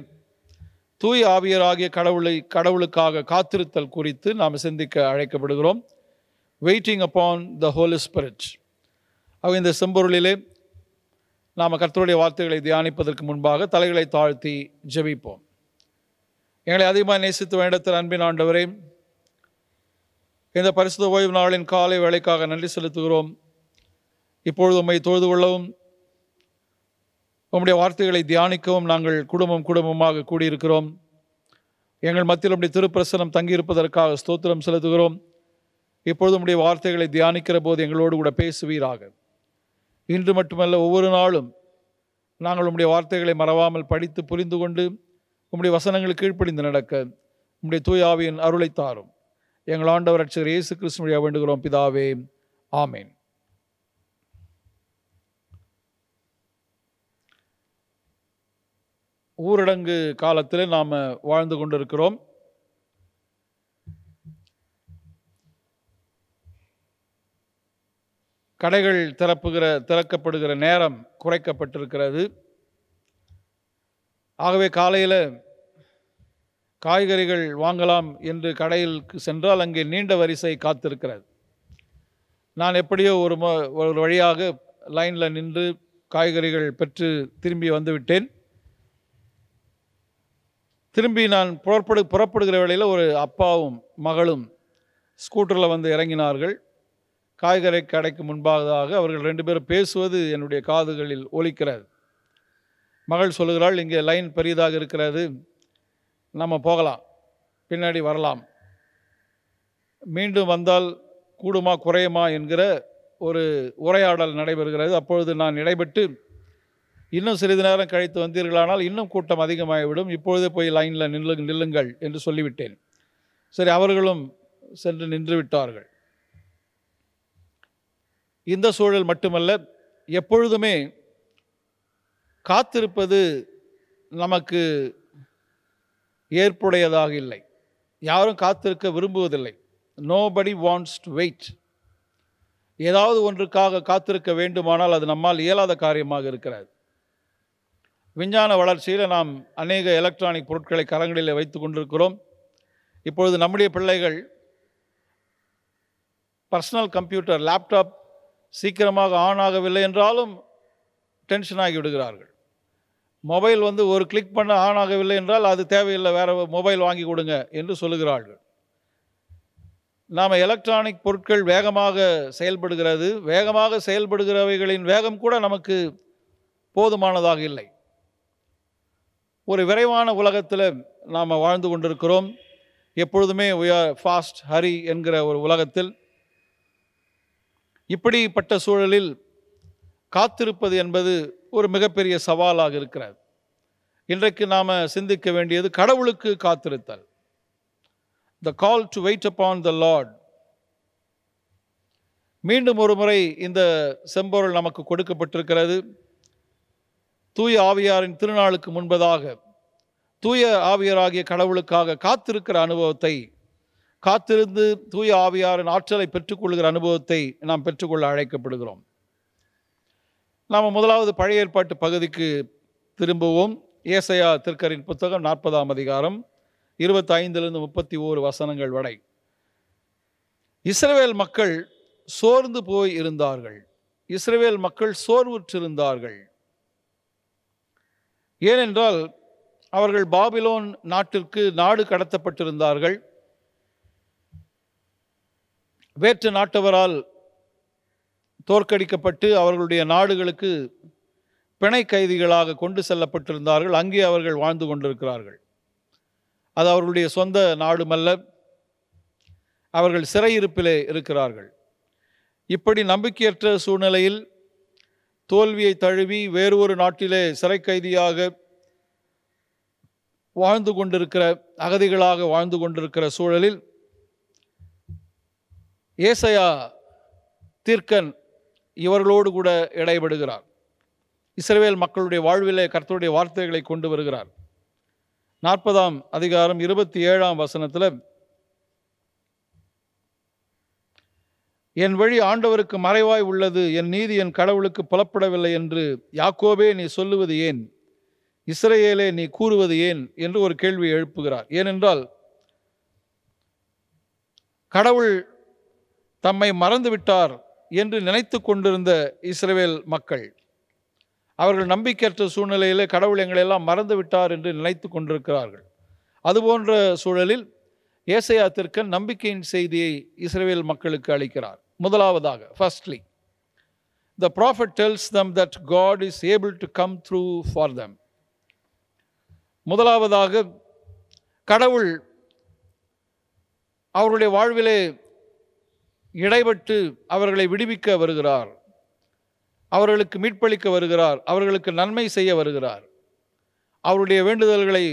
தூய ஆவியராகிய கடவுளை கடவுளுக்காக காத்திருத்தல் குறித்து நாம் சிந்திக்க அழைக்கப்படுகிறோம் waiting upon the holy spirit ஆக இந்த செம்பொருளிலே நாம் கர்த்தருடைய வார்த்தைகளை தியானிப்பதற்கு முன்பாக தலைகளை தாழ்த்தி ஜெபிப்போம் எங்களை அதிகமாக நேசித்து வேண்டத்தில் அன்பின் ஆண்டவரே இந்த பரிசுத ஓய்வு நாளின் காலை வேலைக்காக நன்றி செலுத்துகிறோம் இப்பொழுது உண்மை தொழுது கொள்ளவும் உம்முடைய வார்த்தைகளை தியானிக்கவும் நாங்கள் குடும்பம் குடும்பமாக கூடியிருக்கிறோம் எங்கள் மத்தியில் உடைய திருப்பிரசனம் தங்கியிருப்பதற்காக ஸ்தோத்திரம் செலுத்துகிறோம் இப்பொழுது உடைய வார்த்தைகளை தியானிக்கிற போது எங்களோடு கூட பேசுவீராக இன்று மட்டுமல்ல ஒவ்வொரு நாளும் நாங்கள் உம்முடைய வார்த்தைகளை மறவாமல் படித்து புரிந்து கொண்டு உம்முடைய வசனங்கள் கீழ்ப்படிந்து நடக்க உம்முடைய தூயாவியின் அருளை தாரும் எங்கள் ஆண்டவர் அச்சர் இயேசு கிறிஸ்துவனுடைய வேண்டுகிறோம் பிதாவே ஆமேன் ஊரடங்கு காலத்தில் நாம் வாழ்ந்து கொண்டிருக்கிறோம் கடைகள் திறப்புகிற திறக்கப்படுகிற நேரம் குறைக்கப்பட்டிருக்கிறது ஆகவே காலையில் காய்கறிகள் வாங்கலாம் என்று கடையில் சென்றால் அங்கே நீண்ட வரிசை காத்திருக்கிறது நான் எப்படியோ ஒரு ஒரு வழியாக லைனில் நின்று காய்கறிகள் பெற்று திரும்பி வந்துவிட்டேன் திரும்பி நான் புறப்படு புறப்படுகிற வேளையில் ஒரு அப்பாவும் மகளும் ஸ்கூட்டரில் வந்து இறங்கினார்கள் காய்கறி கடைக்கு முன்பாக அவர்கள் ரெண்டு பேரும் பேசுவது என்னுடைய காதுகளில் ஒலிக்கிறது மகள் சொல்கிறாள் இங்கே லைன் பெரியதாக இருக்கிறது நம்ம போகலாம் பின்னாடி வரலாம் மீண்டும் வந்தால் கூடுமா குறையுமா என்கிற ஒரு உரையாடல் நடைபெறுகிறது அப்பொழுது நான் நடைபெற்று இன்னும் சிறிது நேரம் கழித்து வந்தீர்களானால் இன்னும் கூட்டம் அதிகமாகிவிடும் இப்பொழுதே போய் லைனில் நில்லு நில்லுங்கள் என்று சொல்லிவிட்டேன் சரி அவர்களும் சென்று நின்று விட்டார்கள் இந்த சூழல் மட்டுமல்ல எப்பொழுதுமே காத்திருப்பது நமக்கு ஏற்புடையதாக இல்லை யாரும் காத்திருக்க விரும்புவதில்லை நோபடி வாண்ட்ஸ் டு வெயிட் ஏதாவது ஒன்றுக்காக காத்திருக்க வேண்டுமானால் அது நம்மால் இயலாத காரியமாக இருக்கிறது விஞ்ஞான வளர்ச்சியில் நாம் அநேக எலக்ட்ரானிக் பொருட்களை கரங்களில் வைத்து கொண்டிருக்கிறோம் இப்பொழுது நம்முடைய பிள்ளைகள் பர்சனல் கம்ப்யூட்டர் லேப்டாப் சீக்கிரமாக ஆன் ஆகவில்லை என்றாலும் டென்ஷன் ஆகி விடுகிறார்கள் மொபைல் வந்து ஒரு கிளிக் பண்ண ஆன் ஆகவில்லை என்றால் அது தேவையில்லை வேறு மொபைல் வாங்கி கொடுங்க என்று சொல்லுகிறார்கள் நாம் எலக்ட்ரானிக் பொருட்கள் வேகமாக செயல்படுகிறது வேகமாக செயல்படுகிறவைகளின் வேகம் கூட நமக்கு போதுமானதாக இல்லை ஒரு விரைவான உலகத்தில் நாம் வாழ்ந்து கொண்டிருக்கிறோம் எப்பொழுதுமே உயர் ஃபாஸ்ட் ஹரி என்கிற ஒரு உலகத்தில் இப்படிப்பட்ட சூழலில் காத்திருப்பது என்பது ஒரு மிகப்பெரிய சவாலாக இருக்கிறது இன்றைக்கு நாம் சிந்திக்க வேண்டியது கடவுளுக்கு காத்திருத்தல் the call to wait upon the lord மீண்டும் ஒரு முறை இந்த செம்பொருள் நமக்கு கொடுக்கப்பட்டிருக்கிறது தூய ஆவியாரின் திருநாளுக்கு முன்பதாக தூய ஆவியராகிய கடவுளுக்காக காத்திருக்கிற அனுபவத்தை காத்திருந்து தூய ஆவியாரின் ஆற்றலை பெற்றுக்கொள்கிற அனுபவத்தை நாம் பெற்றுக்கொள்ள அழைக்கப்படுகிறோம் நாம் முதலாவது பழைய ஏற்பாட்டு பகுதிக்கு திரும்புவோம் ஏசையா திருக்கரின் புத்தகம் நாற்பதாம் அதிகாரம் இருபத்தைந்திலிருந்து முப்பத்தி ஓரு வசனங்கள் வரை இஸ்ரவேல் மக்கள் சோர்ந்து போய் இருந்தார்கள் இஸ்ரேல் மக்கள் சோர்வுற்றிருந்தார்கள் ஏனென்றால் அவர்கள் பாபிலோன் நாட்டிற்கு நாடு கடத்தப்பட்டிருந்தார்கள் வேற்று நாட்டவரால் தோற்கடிக்கப்பட்டு அவர்களுடைய நாடுகளுக்கு பிணை கைதிகளாக கொண்டு செல்லப்பட்டிருந்தார்கள் அங்கே அவர்கள் வாழ்ந்து கொண்டிருக்கிறார்கள் அது அவர்களுடைய சொந்த நாடுமல்ல அவர்கள் சிறையிருப்பிலே இருக்கிறார்கள் இப்படி நம்பிக்கையற்ற சூழ்நிலையில் தோல்வியை தழுவி வேறு ஒரு நாட்டிலே சிறை கைதியாக வாழ்ந்து கொண்டிருக்கிற அகதிகளாக வாழ்ந்து கொண்டிருக்கிற சூழலில் ஏசையா தீர்க்கன் இவர்களோடு கூட இடைபடுகிறார் இஸ்ரேல் மக்களுடைய வாழ்விலே கர்த்தருடைய வார்த்தைகளை கொண்டு வருகிறார் நாற்பதாம் அதிகாரம் இருபத்தி ஏழாம் வசனத்தில் என் வழி ஆண்டவருக்கு மறைவாய் உள்ளது என் நீதி என் கடவுளுக்கு புலப்படவில்லை என்று யாக்கோபே நீ சொல்லுவது ஏன் இஸ்ரேலே நீ கூறுவது ஏன் என்று ஒரு கேள்வி எழுப்புகிறார் ஏனென்றால் கடவுள் தம்மை மறந்துவிட்டார் என்று நினைத்து கொண்டிருந்த இஸ்ரேல் மக்கள் அவர்கள் நம்பிக்கையற்ற சூழ்நிலையிலே கடவுள் எங்களையெல்லாம் மறந்து விட்டார் என்று நினைத்து கொண்டிருக்கிறார்கள் அதுபோன்ற சூழலில் ஏசையா திருக்கன் நம்பிக்கையின் செய்தியை இஸ்ரேல் மக்களுக்கு அளிக்கிறார் முதலாவதாக firstly the prophet tells them that God is able to come through for them முதலாவதாக கடவுள் அவருடைய வாழ்விலே இடைபட்டு அவர்களை விடுவிக்க வருகிறார் அவர்களுக்கு மீட்பளிக்க வருகிறார் அவர்களுக்கு நன்மை செய்ய வருகிறார் அவருடைய வேண்டுதல்களை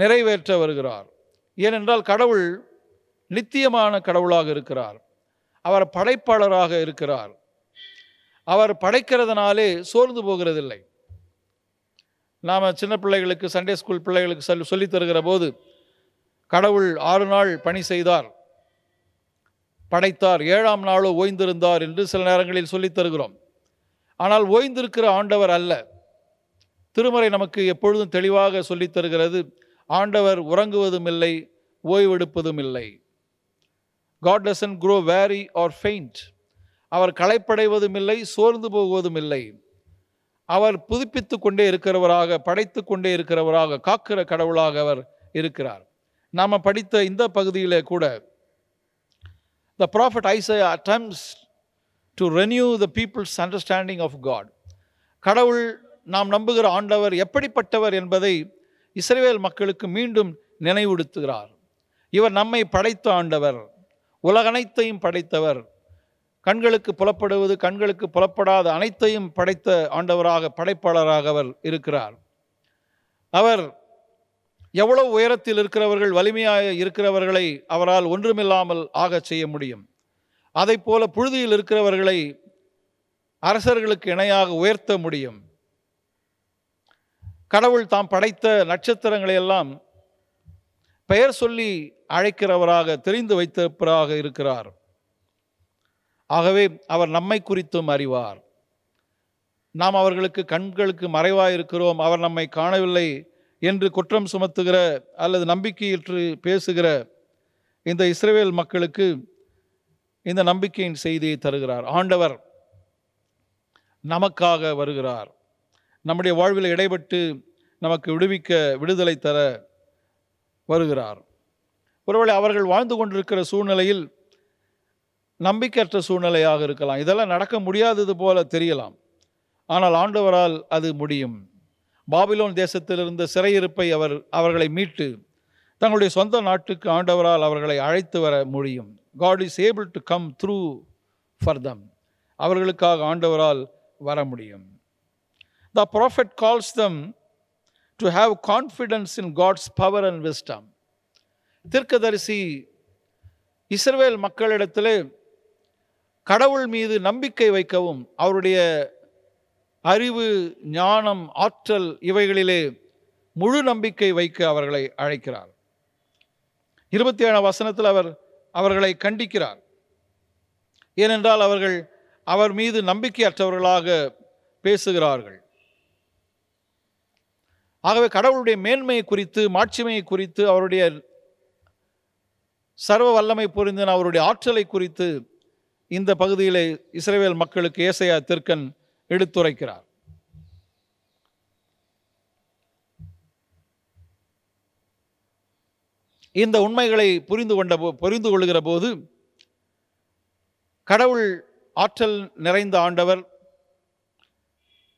நிறைவேற்ற வருகிறார் ஏனென்றால் கடவுள் நித்தியமான கடவுளாக இருக்கிறார் அவர் படைப்பாளராக இருக்கிறார் அவர் படைக்கிறதுனாலே சோர்ந்து போகிறதில்லை நாம் சின்ன பிள்ளைகளுக்கு சண்டே ஸ்கூல் பிள்ளைகளுக்கு சொல்லி சொல்லித்தருகிற போது கடவுள் ஆறு நாள் பணி செய்தார் படைத்தார் ஏழாம் நாளோ ஓய்ந்திருந்தார் என்று சில நேரங்களில் சொல்லித் தருகிறோம் ஆனால் ஓய்ந்திருக்கிற ஆண்டவர் அல்ல திருமறை நமக்கு எப்பொழுதும் தெளிவாக சொல்லித் தருகிறது ஆண்டவர் உறங்குவதும் இல்லை ஓய்வெடுப்பதும் இல்லை God doesn't grow weary or faint அவர் களைப்படைவதும் இல்லை சோர்ந்து போகுவதும் இல்லை அவர் புதுப்பித்து கொண்டே இருக்கிறவராக படைத்து கொண்டே இருக்கிறவராக காக்கிற கடவுளாக அவர் இருக்கிறார் நாம் படித்த இந்த பகுதியிலே கூட The prophet Isaiah attempts to renew the people's understanding of God. கடவுள் நாம் நம்புகிற ஆண்டவர் எப்படிப்பட்டவர் என்பதை இஸ்ரேல் மக்களுக்கு மீண்டும் நினைவுடுத்துகிறார் இவர் நம்மை படைத்த ஆண்டவர் உலகனைத்தையும் படைத்தவர் கண்களுக்கு புலப்படுவது கண்களுக்கு புலப்படாத அனைத்தையும் படைத்த ஆண்டவராக படைப்பாளராக அவர் இருக்கிறார் அவர் எவ்வளவு உயரத்தில் இருக்கிறவர்கள் வலிமையாக இருக்கிறவர்களை அவரால் ஒன்றுமில்லாமல் ஆகச் செய்ய முடியும் அதை போல புழுதியில் இருக்கிறவர்களை அரசர்களுக்கு இணையாக உயர்த்த முடியும் கடவுள் தாம் படைத்த நட்சத்திரங்களை எல்லாம் பெயர் சொல்லி அழைக்கிறவராக தெரிந்து வைத்திருப்பதாக இருக்கிறார் ஆகவே அவர் நம்மை குறித்தும் அறிவார் நாம் அவர்களுக்கு கண்களுக்கு மறைவாக இருக்கிறோம் அவர் நம்மை காணவில்லை என்று குற்றம் சுமத்துகிற அல்லது நம்பிக்கையிற்று பேசுகிற இந்த இஸ்ரேல் மக்களுக்கு இந்த நம்பிக்கையின் செய்தியை தருகிறார் ஆண்டவர் நமக்காக வருகிறார் நம்முடைய வாழ்வில் இடைபட்டு நமக்கு விடுவிக்க விடுதலை தர வருகிறார் ஒருவேளை அவர்கள் வாழ்ந்து கொண்டிருக்கிற சூழ்நிலையில் நம்பிக்கையற்ற சூழ்நிலையாக இருக்கலாம் இதெல்லாம் நடக்க முடியாதது போல தெரியலாம் ஆனால் ஆண்டவரால் அது முடியும் பாபிலோன் தேசத்திலிருந்து சிறையிருப்பை அவர் அவர்களை மீட்டு தங்களுடைய சொந்த நாட்டுக்கு ஆண்டவரால் அவர்களை அழைத்து வர முடியும் God is able to come through for them அவர்களுக்காக ஆண்டவரால் வர முடியும் the prophet calls them to have confidence in God's power and wisdom தீர்க்கதரிசி இஸ்ரவேல் மக்களிடத்தில் கடவுள் மீது நம்பிக்கை வைக்கவும் அவருடைய அறிவு ஞானம் ஆற்றல் இவைகளிலே முழு நம்பிக்கை வைக்க அவர்களை அழைக்கிறார் இருபத்தி ஏழாம் வசனத்தில் அவர் அவர்களை கண்டிக்கிறார் ஏனென்றால் அவர்கள் அவர் மீது நம்பிக்கையற்றவர்களாக பேசுகிறார்கள் ஆகவே கடவுளுடைய மேன்மையை குறித்து மாட்சிமையை குறித்து அவருடைய சர்வ வல்லமை புரிந்தன் அவருடைய ஆற்றலை குறித்து இந்த பகுதியில் இஸ்ரேவேல் மக்களுக்கு ஏசையா தெற்கன் எடுத்துரைக்கிறார் இந்த உண்மைகளை புரிந்து கொண்ட புரிந்து கொள்கிற போது கடவுள் ஆற்றல் நிறைந்த ஆண்டவர்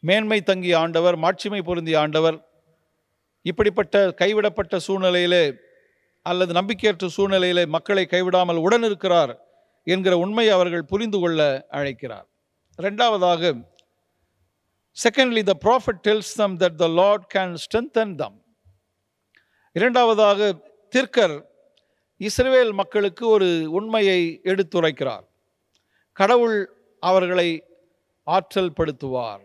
மேன்மை தங்கிய ஆண்டவர் மாட்சிமை பொருந்திய ஆண்டவர் இப்படிப்பட்ட கைவிடப்பட்ட சூழ்நிலையிலே அல்லது நம்பிக்கையற்ற சூழ்நிலையிலே மக்களை கைவிடாமல் உடன் இருக்கிறார் என்கிற உண்மையை அவர்கள் புரிந்து கொள்ள அழைக்கிறார் ரெண்டாவதாக secondly the prophet tells them that the lord can strengthen them இரண்டாவதாக திர்கர் இஸ்ரேல் மக்களுக்கு ஒரு உண்மையை எடுத்துரைக்கிறார் கடவுள் அவர்களை ஆற்றல் படுத்துவார்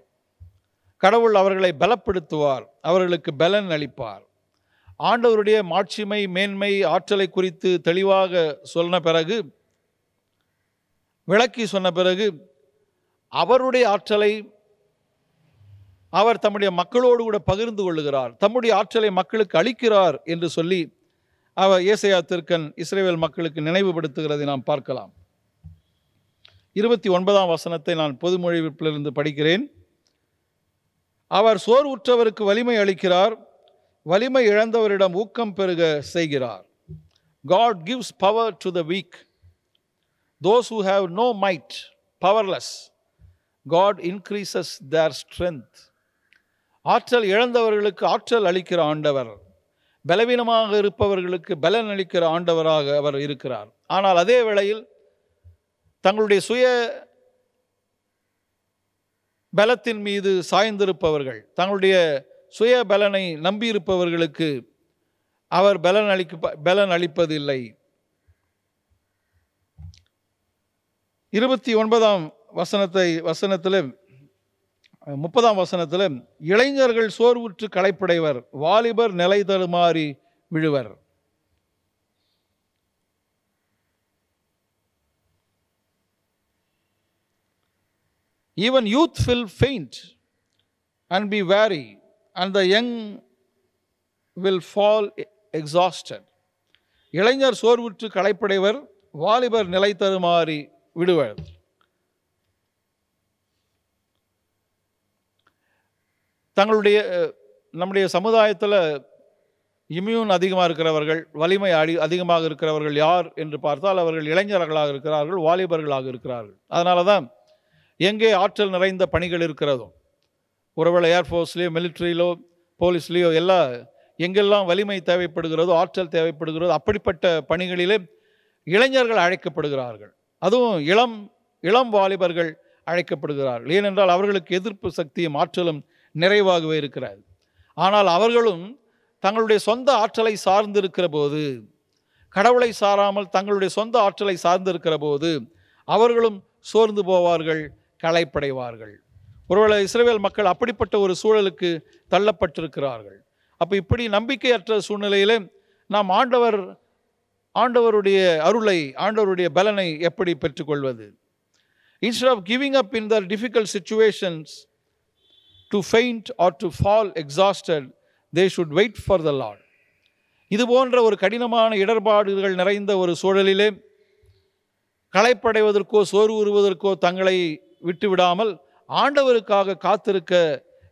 கடவுள் அவர்களை பலப்படுத்துவார் அவர்களுக்கு பலன் அளிப்பார் ஆண்டவருடைய மாட்சிமை மேன்மை ஆற்றலை குறித்து தெளிவாக சொன்ன பிறகு விளக்கி சொன்ன பிறகு அவருடைய ஆற்றலை அவர் தம்முடைய மக்களோடு கூட பகிர்ந்து கொள்ளுகிறார் தம்முடைய ஆற்றலை மக்களுக்கு அளிக்கிறார் என்று சொல்லி அவர் ஏசையா திருக்கன் இஸ்ரேவேல் மக்களுக்கு நினைவுபடுத்துகிறதை நாம் பார்க்கலாம் இருபத்தி ஒன்பதாம் வசனத்தை நான் பொதுமொழிவிப்பிலிருந்து படிக்கிறேன் அவர் சோர்வுற்றவருக்கு வலிமை அளிக்கிறார் வலிமை இழந்தவரிடம் ஊக்கம் பெருக செய்கிறார் God gives power to the weak those who have no might powerless God increases their strength. ஆற்றல் இழந்தவர்களுக்கு ஆற்றல் அளிக்கிற ஆண்டவர் பலவீனமாக இருப்பவர்களுக்கு பலன் அளிக்கிற ஆண்டவராக அவர் இருக்கிறார் ஆனால் அதே வேளையில் தங்களுடைய சுய பலத்தின் மீது சாய்ந்திருப்பவர்கள் தங்களுடைய சுய பலனை நம்பியிருப்பவர்களுக்கு அவர் பலன் அளிக்க பலன் அளிப்பதில்லை இருபத்தி ஒன்பதாம் வசனத்தை வசனத்திலே முப்பதாம் வசனத்தில் இளைஞர்கள் சோர்வுற்று களைப்படைவர் வாலிபர் நிலை தடுமாறி விழுவர் even youth will faint and be weary and the young will fall exhausted இளைஞர் சோர்வுற்று களைப்படைவர் வாலிபர் நிலை தருமாறி விடுவர் தங்களுடைய நம்முடைய சமுதாயத்தில் இம்யூன் அதிகமாக இருக்கிறவர்கள் வலிமை அடி அதிகமாக இருக்கிறவர்கள் யார் என்று பார்த்தால் அவர்கள் இளைஞர்களாக இருக்கிறார்கள் வாலிபர்களாக இருக்கிறார்கள் அதனால தான் எங்கே ஆற்றல் நிறைந்த பணிகள் இருக்கிறதோ ஒருவேளை ஏர்ஃபோர்ஸ்லேயோ மிலிட்ரியிலோ போலீஸ்லேயோ எல்லா எங்கெல்லாம் வலிமை தேவைப்படுகிறதோ ஆற்றல் தேவைப்படுகிறதோ அப்படிப்பட்ட பணிகளிலே இளைஞர்கள் அழைக்கப்படுகிறார்கள் அதுவும் இளம் இளம் வாலிபர்கள் அழைக்கப்படுகிறார்கள் ஏனென்றால் அவர்களுக்கு எதிர்ப்பு சக்தியும் ஆற்றலும் நிறைவாகவே இருக்கிறார் ஆனால் அவர்களும் தங்களுடைய சொந்த ஆற்றலை சார்ந்திருக்கிற போது கடவுளை சாராமல் தங்களுடைய சொந்த ஆற்றலை சார்ந்திருக்கிற போது அவர்களும் சோர்ந்து போவார்கள் களைப்படைவார்கள் ஒருவேளை இஸ்ரேல் மக்கள் அப்படிப்பட்ட ஒரு சூழலுக்கு தள்ளப்பட்டிருக்கிறார்கள் அப்போ இப்படி நம்பிக்கையற்ற சூழ்நிலையில் நாம் ஆண்டவர் ஆண்டவருடைய அருளை ஆண்டவருடைய பலனை எப்படி பெற்றுக்கொள்வது instead of giving up in their difficult situations to faint or to fall exhausted they should wait for the lord இது போன்ற ஒரு கடினமான இடர்பாடுகள் நிறைந்த ஒரு சூழலிலே களைப்படைவதற்கோ சோறு உறுவதற்கோ தங்களை விட்டுவிடாமல் ஆண்டவருக்காக காத்திருக்க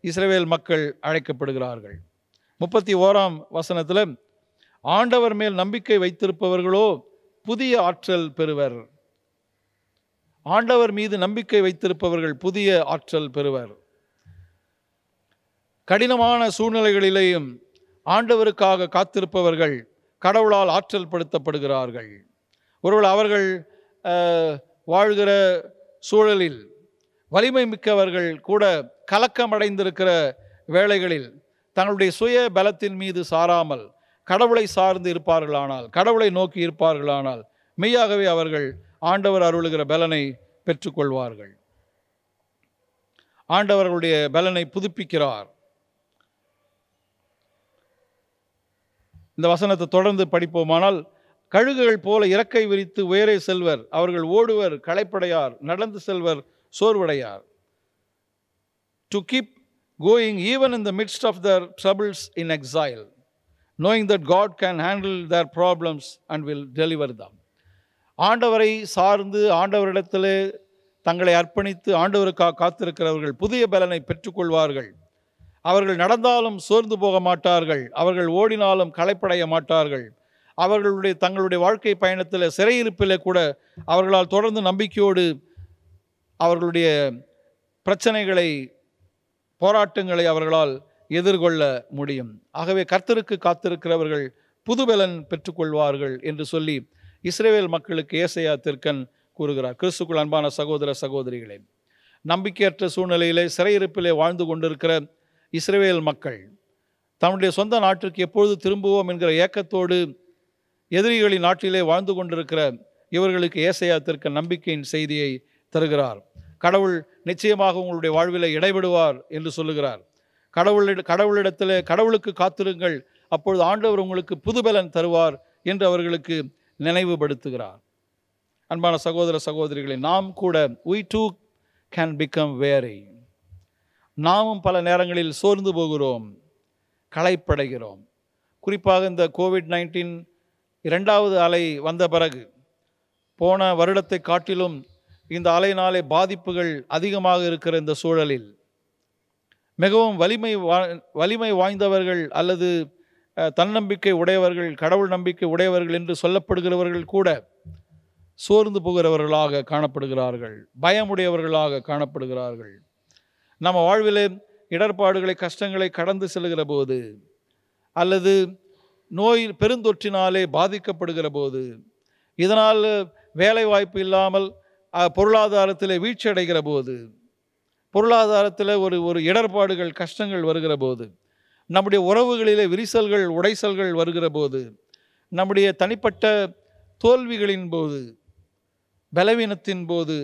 இஸ்ரேல் மக்கள் அழைக்கப்படுகிறார்கள் முப்பத்தி ஓராம் வசனத்தில் ஆண்டவர் மேல் நம்பிக்கை வைத்திருப்பவர்களோ புதிய ஆற்றல் பெறுவர் ஆண்டவர் மீது நம்பிக்கை வைத்திருப்பவர்கள் புதிய ஆற்றல் பெறுவர் கடினமான சூழ்நிலைகளிலேயும் ஆண்டவருக்காக காத்திருப்பவர்கள் கடவுளால் ஆற்றல் படுத்தப்படுகிறார்கள் ஒருவேளை அவர்கள் வாழ்கிற சூழலில் வலிமை மிக்கவர்கள் கூட கலக்கமடைந்திருக்கிற வேளைகளில் தங்களுடைய சுய பலத்தின் மீது சாராமல் கடவுளை சார்ந்து இருப்பார்களானால் கடவுளை நோக்கி இருப்பார்களானால் மெய்யாகவே அவர்கள் ஆண்டவர் அருளுகிற பலனை பெற்றுக்கொள்வார்கள் ஆண்டவர்களுடைய பலனை புதுப்பிக்கிறார் இந்த வசனத்தை தொடர்ந்து படிப்போமானால் கழுகுகள் போல இறக்கை விரித்து உயரே செல்வர் அவர்கள் ஓடுவர் களைப்படையார் நடந்து செல்வர் சோர்வடையார் to keep going even in the midst of their troubles in exile knowing that God can handle their problems and will deliver them ஆண்டவரை சார்ந்து ஆண்டவரிடத்திலே தங்களை அர்ப்பணித்து ஆண்டவருக்காக காத்திருக்கிறவர்கள் புதிய பலனை பெற்றுக்கொள்வார்கள் அவர்கள் நடந்தாலும் சோர்ந்து போக மாட்டார்கள் அவர்கள் ஓடினாலும் களைப்படைய மாட்டார்கள் அவர்களுடைய தங்களுடைய வாழ்க்கை பயணத்தில் சிறையிருப்பில் கூட அவர்களால் தொடர்ந்து நம்பிக்கையோடு அவர்களுடைய பிரச்சனைகளை போராட்டங்களை அவர்களால் எதிர்கொள்ள முடியும் ஆகவே கர்த்தருக்கு காத்திருக்கிறவர்கள் புதுபலன் பெற்றுக்கொள்வார்கள் என்று சொல்லி இஸ்ரேவேல் மக்களுக்கு ஏசையா திருக்கன் கூறுகிறார் கிறிஸ்துக்குள் அன்பான சகோதர சகோதரிகளே நம்பிக்கையற்ற சூழ்நிலையிலே சிறையிருப்பிலே வாழ்ந்து கொண்டிருக்கிற இஸ்ரேல் மக்கள் தன்னுடைய சொந்த நாட்டிற்கு எப்பொழுது திரும்புவோம் என்கிற ஏக்கத்தோடு எதிரிகளின் நாட்டிலே வாழ்ந்து கொண்டிருக்கிற இவர்களுக்கு ஏசையா நம்பிக்கையின் செய்தியை தருகிறார் கடவுள் நிச்சயமாக உங்களுடைய வாழ்வில் இடைபெடுவார் என்று சொல்லுகிறார் கடவுளிட கடவுளிடத்தில் கடவுளுக்கு காத்திருங்கள் அப்பொழுது ஆண்டவர் உங்களுக்கு புதுபலன் தருவார் என்று அவர்களுக்கு நினைவுபடுத்துகிறார் அன்பான சகோதர சகோதரிகளை நாம் கூட வி டூ கேன் பிகம் வேரை நாமும் பல நேரங்களில் சோர்ந்து போகிறோம் களைப்படைகிறோம் குறிப்பாக இந்த கோவிட் நைன்டீன் இரண்டாவது அலை வந்த பிறகு போன வருடத்தை காட்டிலும் இந்த அலையினாலே பாதிப்புகள் அதிகமாக இருக்கிற இந்த சூழலில் மிகவும் வலிமை வா வலிமை வாய்ந்தவர்கள் அல்லது தன்னம்பிக்கை உடையவர்கள் கடவுள் நம்பிக்கை உடையவர்கள் என்று சொல்லப்படுகிறவர்கள் கூட சோர்ந்து போகிறவர்களாக காணப்படுகிறார்கள் பயமுடையவர்களாக காணப்படுகிறார்கள் நம்ம வாழ்வில் இடர்பாடுகளை கஷ்டங்களை கடந்து செல்கிற போது அல்லது நோய் பெருந்தொற்றினாலே பாதிக்கப்படுகிற போது இதனால் வேலை வாய்ப்பு இல்லாமல் பொருளாதாரத்தில் வீழ்ச்சியடைகிற போது பொருளாதாரத்தில் ஒரு ஒரு இடர்பாடுகள் கஷ்டங்கள் வருகிற போது நம்முடைய உறவுகளிலே விரிசல்கள் உடைசல்கள் வருகிற போது நம்முடைய தனிப்பட்ட தோல்விகளின் போது பலவீனத்தின் போது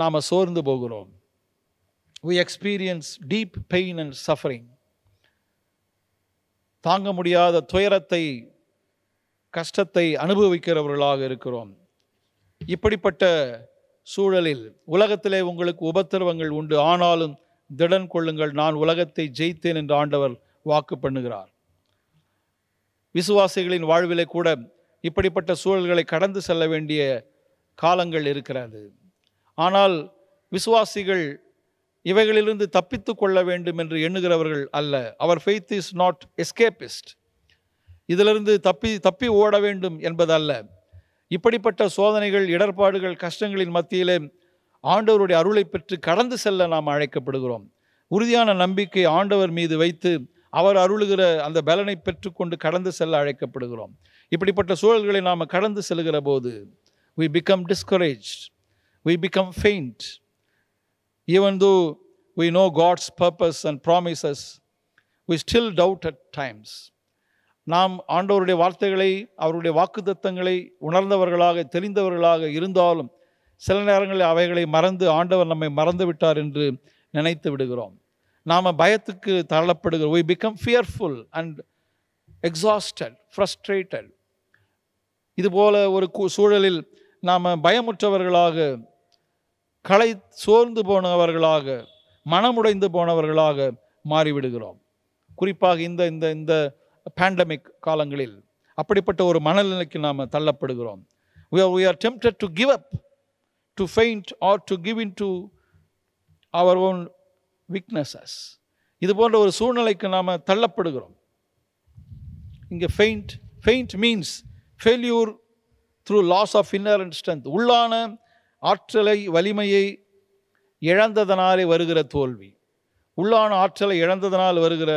நாம் சோர்ந்து போகிறோம் we experience deep pain and suffering. தாங்க முடியாத துயரத்தை கஷ்டத்தை அனுபவிக்கிறவர்களாக இருக்கிறோம் இப்படிப்பட்ட சூழலில் உலகத்திலே உங்களுக்கு உபத்திரவங்கள் உண்டு ஆனாலும் திடன் கொள்ளுங்கள் நான் உலகத்தை ஜெயித்தேன் என்று ஆண்டவர் வாக்கு பண்ணுகிறார் விசுவாசிகளின் வாழ்விலே கூட இப்படிப்பட்ட சூழல்களை கடந்து செல்ல வேண்டிய காலங்கள் இருக்கிறது ஆனால் விசுவாசிகள் இவைகளிலிருந்து தப்பித்து கொள்ள வேண்டும் என்று எண்ணுகிறவர்கள் அல்ல அவர் ஃபெய்த் இஸ் நாட் எஸ்கேபிஸ்ட் இதிலிருந்து தப்பி தப்பி ஓட வேண்டும் என்பதல்ல இப்படிப்பட்ட சோதனைகள் இடர்பாடுகள் கஷ்டங்களின் மத்தியிலே ஆண்டவருடைய அருளை பெற்று கடந்து செல்ல நாம் அழைக்கப்படுகிறோம் உறுதியான நம்பிக்கை ஆண்டவர் மீது வைத்து அவர் அருளுகிற அந்த பலனை பெற்றுக்கொண்டு கடந்து செல்ல அழைக்கப்படுகிறோம் இப்படிப்பட்ட சூழல்களை நாம் கடந்து செல்கிற போது we become discourage we become faint Even though we know God's purpose and promises, we still doubt at times. நாம் ஆண்டவருடைய வார்த்தைகளை அவருடைய வாக்குத்தத்தங்களை உணர்ந்தவர்களாக தெரிந்தவர்களாக இருந்தாலும் சில நேரங்களில் அவைகளை மறந்து ஆண்டவர் நம்மை மறந்து விட்டார் என்று நினைத்து விடுகிறோம் நாம் பயத்துக்கு தள்ளப்படுகிறோம் we become fearful and exhausted frustrated இதுபோல ஒரு சூழலில் நாம் பயமுற்றவர்களாக களை சோர்ந்து போனவர்களாக மனமுடைந்து போனவர்களாக மாறிவிடுகிறோம் குறிப்பாக இந்த இந்த இந்த பேண்டமிக் காலங்களில் அப்படிப்பட்ட ஒரு மனநிலைக்கு நாம் தள்ளப்படுகிறோம் we are we are tempted to give up to faint or to give in to our own weaknesses இது போன்ற ஒரு சூழ்நிலைக்கு நாம் தள்ளப்படுகிறோம் இங்கே faint faint means failure through loss of inner and strength உள்ளான ஆற்றலை வலிமையை இழந்ததனாலே வருகிற தோல்வி உள்ளான ஆற்றலை இழந்ததனால் வருகிற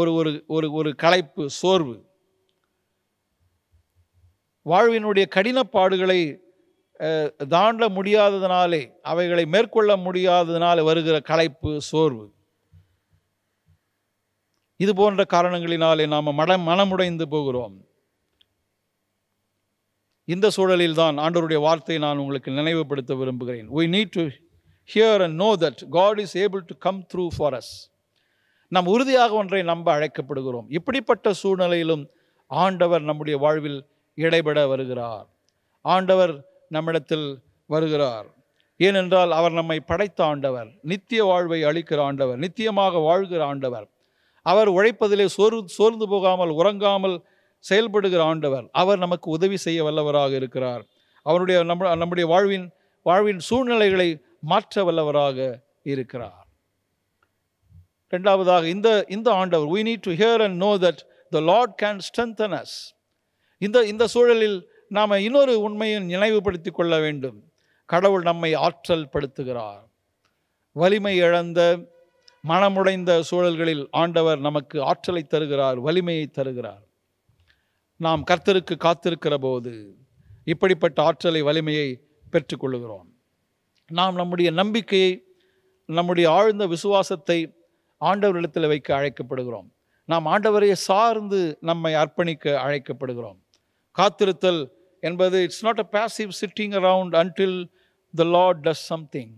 ஒரு ஒரு ஒரு ஒரு களைப்பு சோர்வு வாழ்வினுடைய கடின பாடுகளை தாண்ட முடியாததினாலே அவைகளை மேற்கொள்ள முடியாததினாலே வருகிற கலைப்பு சோர்வு இது போன்ற காரணங்களினாலே நாம் மட மனமுடைந்து போகிறோம் இந்த சூழலில் தான் ஆண்டவருடைய வார்த்தையை நான் உங்களுக்கு நினைவுபடுத்த விரும்புகிறேன் we need to hear and know that God is able to come through for us நாம் உறுதியாக ஒன்றை நம்ப அழைக்கப்படுகிறோம் இப்படிப்பட்ட சூழ்நிலையிலும் ஆண்டவர் நம்முடைய வாழ்வில் இடைபட வருகிறார் ஆண்டவர் நம்மிடத்தில் வருகிறார் ஏனென்றால் அவர் நம்மை படைத்த ஆண்டவர் நித்திய வாழ்வை அளிக்கிற ஆண்டவர் நித்தியமாக வாழ்கிற ஆண்டவர் அவர் உழைப்பதிலே சோர் சோர்ந்து போகாமல் உறங்காமல் செயல்படுகிற ஆண்டவர் அவர் நமக்கு உதவி செய்ய வல்லவராக இருக்கிறார் அவருடைய நம்ம நம்முடைய வாழ்வின் வாழ்வின் சூழ்நிலைகளை மாற்ற வல்லவராக இருக்கிறார் ரெண்டாவதாக இந்த இந்த ஆண்டவர் we need to hear and know that the lord can strengthen us இந்த இந்த சூழலில் நாம் இன்னொரு உண்மையை நினைவுபடுத்தி கொள்ள வேண்டும் கடவுள் நம்மை ஆற்றல் படுத்துகிறார் வலிமை இழந்த மனமுடைந்த சூழல்களில் ஆண்டவர் நமக்கு ஆற்றலை தருகிறார் வலிமையை தருகிறார் நாம் கர்த்தருக்கு காத்திருக்கிற போது இப்படிப்பட்ட ஆற்றலை வலிமையை பெற்றுக்கொள்கிறோம் நாம் நம்முடைய நம்பிக்கையை நம்முடைய ஆழ்ந்த விசுவாசத்தை ஆண்டவரிடத்தில் வைக்க அழைக்கப்படுகிறோம் நாம் ஆண்டவரை சார்ந்து நம்மை அர்ப்பணிக்க அழைக்கப்படுகிறோம் காத்திருத்தல் என்பது it's not a passive sitting around until the lord does something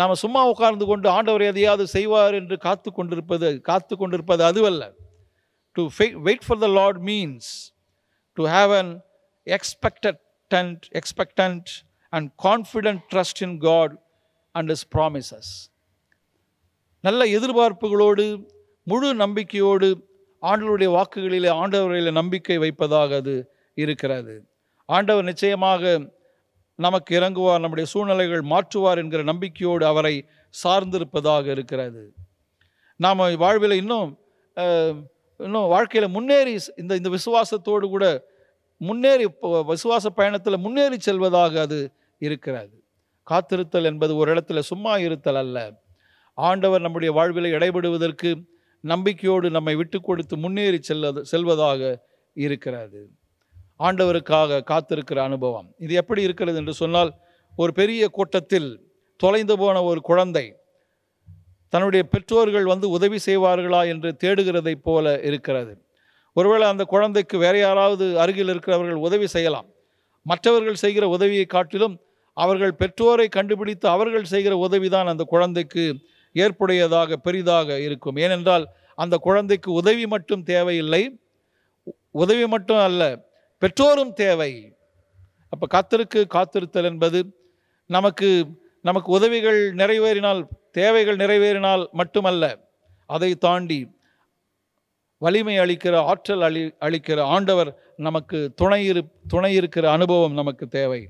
நாம் சும்மா உட்கார்ந்து கொண்டு ஆண்டவர் எதையாவது செய்வார் என்று காத்து கொண்டிருப்பது காத்து கொண்டிருப்பது அதுவல்ல to wait for the lord means to have an expectant expectant and confident trust in God and His promises. நல்ல எதிர்பார்ப்புகளோடு முழு நம்பிக்கையோடு ஆண்டவருடைய வாக்குகளிலே ஆண்டவர்களில் நம்பிக்கை வைப்பதாக அது இருக்கிறது ஆண்டவர் நிச்சயமாக நமக்கு இறங்குவார் நம்முடைய சூழ்நிலைகள் மாற்றுவார் என்கிற நம்பிக்கையோடு அவரை சார்ந்திருப்பதாக இருக்கிறது நாம் வாழ்வில் இன்னும் இன்னும் வாழ்க்கையில் முன்னேறி இந்த இந்த விசுவாசத்தோடு கூட முன்னேறி விசுவாச பயணத்தில் முன்னேறி செல்வதாக அது இருக்கிறது காத்திருத்தல் என்பது ஒரு இடத்துல சும்மா இருத்தல் அல்ல ஆண்டவர் நம்முடைய வாழ்வில் இடைபடுவதற்கு நம்பிக்கையோடு நம்மை விட்டு கொடுத்து முன்னேறி செல்ல செல்வதாக இருக்கிறது ஆண்டவருக்காக காத்திருக்கிற அனுபவம் இது எப்படி இருக்கிறது என்று சொன்னால் ஒரு பெரிய கூட்டத்தில் தொலைந்து போன ஒரு குழந்தை தன்னுடைய பெற்றோர்கள் வந்து உதவி செய்வார்களா என்று தேடுகிறதை போல இருக்கிறது ஒருவேளை அந்த குழந்தைக்கு வேறு யாராவது அருகில் இருக்கிறவர்கள் உதவி செய்யலாம் மற்றவர்கள் செய்கிற உதவியை காட்டிலும் அவர்கள் பெற்றோரை கண்டுபிடித்து அவர்கள் செய்கிற உதவி தான் அந்த குழந்தைக்கு ஏற்புடையதாக பெரிதாக இருக்கும் ஏனென்றால் அந்த குழந்தைக்கு உதவி மட்டும் தேவையில்லை உதவி மட்டும் அல்ல பெற்றோரும் தேவை அப்போ காத்திருக்கு காத்திருத்தல் என்பது நமக்கு நமக்கு உதவிகள் நிறைவேறினால் தேவைகள் நிறைவேறினால் மட்டுமல்ல அதை தாண்டி வலிமை அளிக்கிற ஆற்றல் அளி அளிக்கிற ஆண்டவர் நமக்கு துணை இரு துணை இருக்கிற அனுபவம் நமக்கு தேவை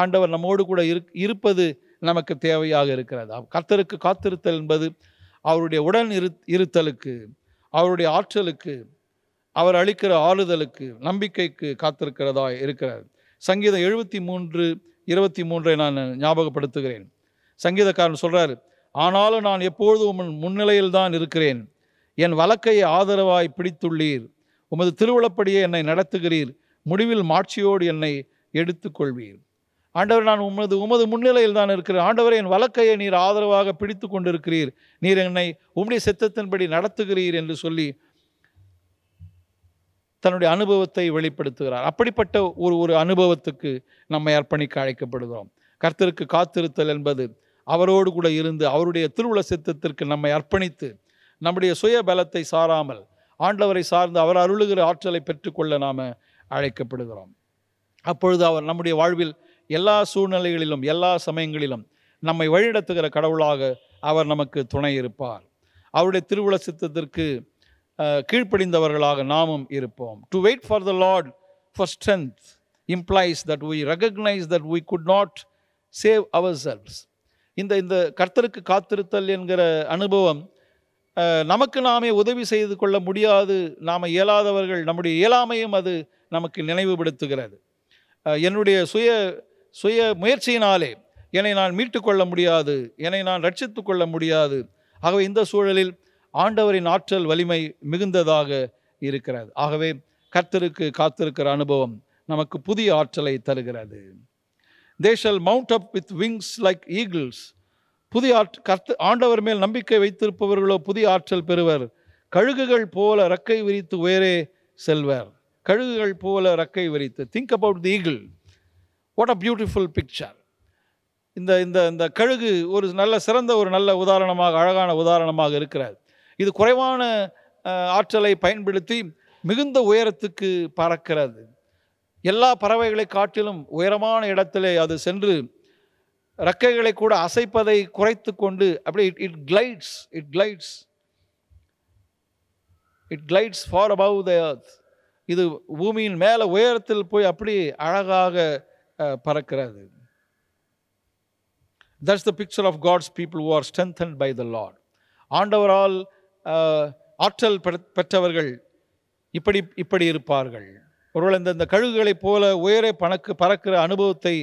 ஆண்டவர் நம்மோடு கூட இருப்பது நமக்கு தேவையாக இருக்கிறது கர்த்தருக்கு காத்திருத்தல் என்பது அவருடைய உடன் இரு இருத்தலுக்கு அவருடைய ஆற்றலுக்கு அவர் அளிக்கிற ஆறுதலுக்கு நம்பிக்கைக்கு காத்திருக்கிறதா இருக்கிறார் சங்கீதம் எழுபத்தி மூன்று இருபத்தி மூன்றை நான் ஞாபகப்படுத்துகிறேன் சங்கீதக்காரன் சொல்கிறார் ஆனாலும் நான் எப்பொழுதும் உமன் முன்னிலையில் தான் இருக்கிறேன் என் வழக்கையை ஆதரவாய் பிடித்துள்ளீர் உமது திருவிழப்படியே என்னை நடத்துகிறீர் முடிவில் மாட்சியோடு என்னை எடுத்துக்கொள்வீர் ஆண்டவர் நான் உமது உமது முன்னிலையில் தான் இருக்கிறேன் ஆண்டவர் என் வழக்கையை நீர் ஆதரவாக பிடித்து கொண்டிருக்கிறீர் நீர் என்னை உம்முடைய சித்தத்தின்படி நடத்துகிறீர் என்று சொல்லி தன்னுடைய அனுபவத்தை வெளிப்படுத்துகிறார் அப்படிப்பட்ட ஒரு ஒரு அனுபவத்துக்கு நம்மை அர்ப்பணிக்க அழைக்கப்படுகிறோம் கர்த்தருக்கு காத்திருத்தல் என்பது அவரோடு கூட இருந்து அவருடைய திருவுள சித்தத்திற்கு நம்மை அர்ப்பணித்து நம்முடைய சுய பலத்தை சாராமல் ஆண்டவரை சார்ந்து அவர் அருளுகிற ஆற்றலை பெற்றுக்கொள்ள நாம் அழைக்கப்படுகிறோம் அப்பொழுது அவர் நம்முடைய வாழ்வில் எல்லா சூழ்நிலைகளிலும் எல்லா சமயங்களிலும் நம்மை வழிநடத்துகிற கடவுளாக அவர் நமக்கு துணை இருப்பார் அவருடைய திருவுள சித்தத்திற்கு கீழ்ப்படிந்தவர்களாக நாமும் இருப்போம் to wait for the lord for strength implies that we recognise that we could not save ourselves இந்த இந்த கர்த்தருக்கு காத்திருத்தல் என்கிற அனுபவம் நமக்கு நாமே உதவி செய்து கொள்ள முடியாது நாம் இயலாதவர்கள் நம்முடைய இயலாமையும் அது நமக்கு நினைவுபடுத்துகிறது என்னுடைய சுய சுய முயற்சியினாலே என்னை நான் மீட்டு கொள்ள முடியாது என்னை நான் ரட்சித்து கொள்ள முடியாது ஆகவே இந்த சூழலில் ஆண்டவரின் ஆற்றல் வலிமை மிகுந்ததாக இருக்கிறது ஆகவே கர்த்தருக்கு காத்திருக்கிற அனுபவம் நமக்கு புதிய ஆற்றலை தருகிறது they shall mount up with wings like eagles புதிய ஆற்று கர்த்த ஆண்டவர் மேல் நம்பிக்கை வைத்திருப்பவர்களோ புதிய ஆற்றல் பெறுவர் கழுகுகள் போல ரக்கை விரித்து உயரே செல்வர் கழுகுகள் போல ரக்கை விரித்து think about the eagle what a beautiful picture இந்த இந்த இந்த கழுகு ஒரு நல்ல சிறந்த ஒரு நல்ல உதாரணமாக அழகான உதாரணமாக இருக்கிறார் இது குறைவான ஆற்றலை பயன்படுத்தி மிகுந்த உயரத்துக்கு பறக்கிறது எல்லா பறவைகளை காட்டிலும் உயரமான இடத்திலே அது சென்று ரக்கைகளை கூட அசைப்பதை குறைத்து கொண்டு அப்படியே it it glides it glides it glides far above the earth இது பூமியின் மேலே உயரத்தில் போய் அப்படி அழகாக பறக்கிறது that's the picture of God's people who are strengthen by the lord ஆண்டவரால் ஆற்றல் பெற்றவர்கள் இப்படி இப்படி இருப்பார்கள் ஒருவேளை இந்த இந்த கழுகுகளைப் போல உயரே பணக்கு பறக்கிற அனுபவத்தை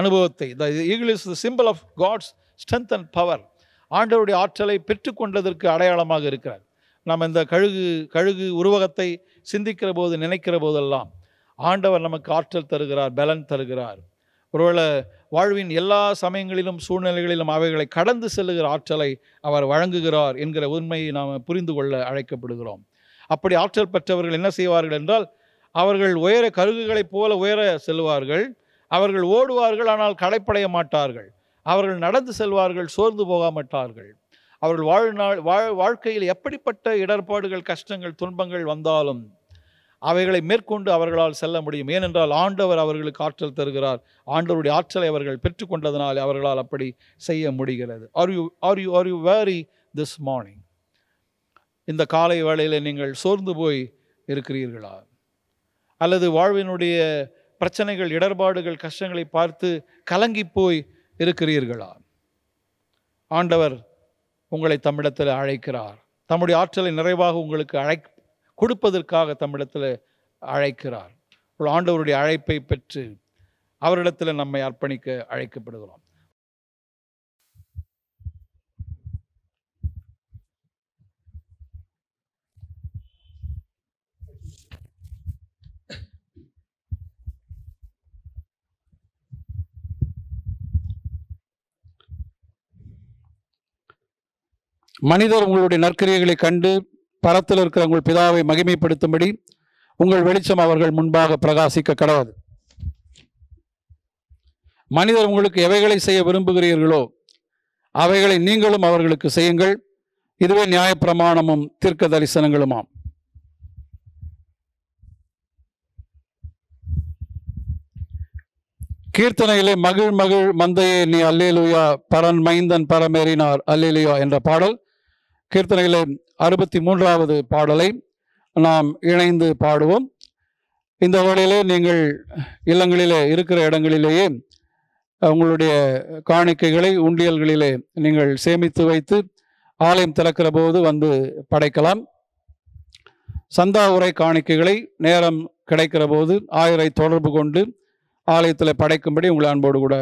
அனுபவத்தை the eagle is the symbol of God's strength and power ஆண்டவருடைய ஆற்றலை பெற்றுக்கொண்டதற்கு அடையாளமாக இருக்கிறார் நாம் இந்த கழுகு கழுகு உருவகத்தை சிந்திக்கிற போது நினைக்கிற போதெல்லாம் ஆண்டவர் நமக்கு ஆற்றல் தருகிறார் பலன் தருகிறார் ஒருவேளை வாழ்வின் எல்லா சமயங்களிலும் சூழ்நிலைகளிலும் அவைகளை கடந்து செல்லுகிற ஆற்றலை அவர் வழங்குகிறார் என்கிற உண்மையை நாம் புரிந்து கொள்ள அழைக்கப்படுகிறோம் அப்படி ஆற்றல் பெற்றவர்கள் என்ன செய்வார்கள் என்றால் அவர்கள் உயர கருகுகளைப் போல உயர செல்வார்கள் அவர்கள் ஓடுவார்கள் ஆனால் களைப்படைய மாட்டார்கள் அவர்கள் நடந்து செல்வார்கள் சோர்ந்து போக மாட்டார்கள் அவர்கள் வாழ்நாள் வாழ் வாழ்க்கையில் எப்படிப்பட்ட இடர்பாடுகள் கஷ்டங்கள் துன்பங்கள் வந்தாலும் அவைகளை மேற்கொண்டு அவர்களால் செல்ல முடியும் ஏனென்றால் ஆண்டவர் அவர்களுக்கு ஆற்றல் தருகிறார் ஆண்டவருடைய ஆற்றலை அவர்கள் பெற்றுக்கொண்டதனால் அவர்களால் அப்படி செய்ய முடிகிறது are you are you are you weary this morning இந்த காலை வேளையில் நீங்கள் சோர்ந்து போய் இருக்கிறீர்களா அல்லது வாழ்வினுடைய பிரச்சனைகள் இடர்பாடுகள் கஷ்டங்களை பார்த்து கலங்கி போய் இருக்கிறீர்களா ஆண்டவர் உங்களை தமிழத்தில் அழைக்கிறார் தம்முடைய ஆற்றலை நிறைவாக உங்களுக்கு அழை கொடுப்பதற்காக தமிழத்தில் அழைக்கிறார் ஆண்டவருடைய அழைப்பை பெற்று அவரிடத்தில் நம்மை அர்ப்பணிக்க அழைக்கப்படுகிறோம் மனிதர் உங்களுடைய நற்கிரியைகளை கண்டு பரத்தில் இருக்கிற உங்கள் பிதாவை மகிமைப்படுத்தும்படி உங்கள் வெளிச்சம் அவர்கள் முன்பாக பிரகாசிக்க கடவுது மனிதர் உங்களுக்கு எவைகளை செய்ய விரும்புகிறீர்களோ அவைகளை நீங்களும் அவர்களுக்கு செய்யுங்கள் இதுவே நியாயப்பிரமாணமும் தீர்க்க தரிசனங்களுமாம் கீர்த்தனையிலே மகிழ் மகிழ் மந்தையே நீ அல்லேலுயா பரன் மைந்தன் பரமேறினார் அல்லேலுயா என்ற பாடல் கீர்த்தனைகளை அறுபத்தி மூன்றாவது பாடலை நாம் இணைந்து பாடுவோம் இந்த வழியிலே நீங்கள் இல்லங்களிலே இருக்கிற இடங்களிலேயே உங்களுடைய காணிக்கைகளை உண்டியல்களிலே நீங்கள் சேமித்து வைத்து ஆலயம் திறக்கிற போது வந்து படைக்கலாம் சந்தா உரை காணிக்கைகளை நேரம் கிடைக்கிற போது ஆயரை தொடர்பு கொண்டு ஆலயத்தில் படைக்கும்படி உங்கள் அன்போடு கூட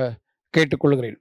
கேட்டுக்கொள்கிறேன்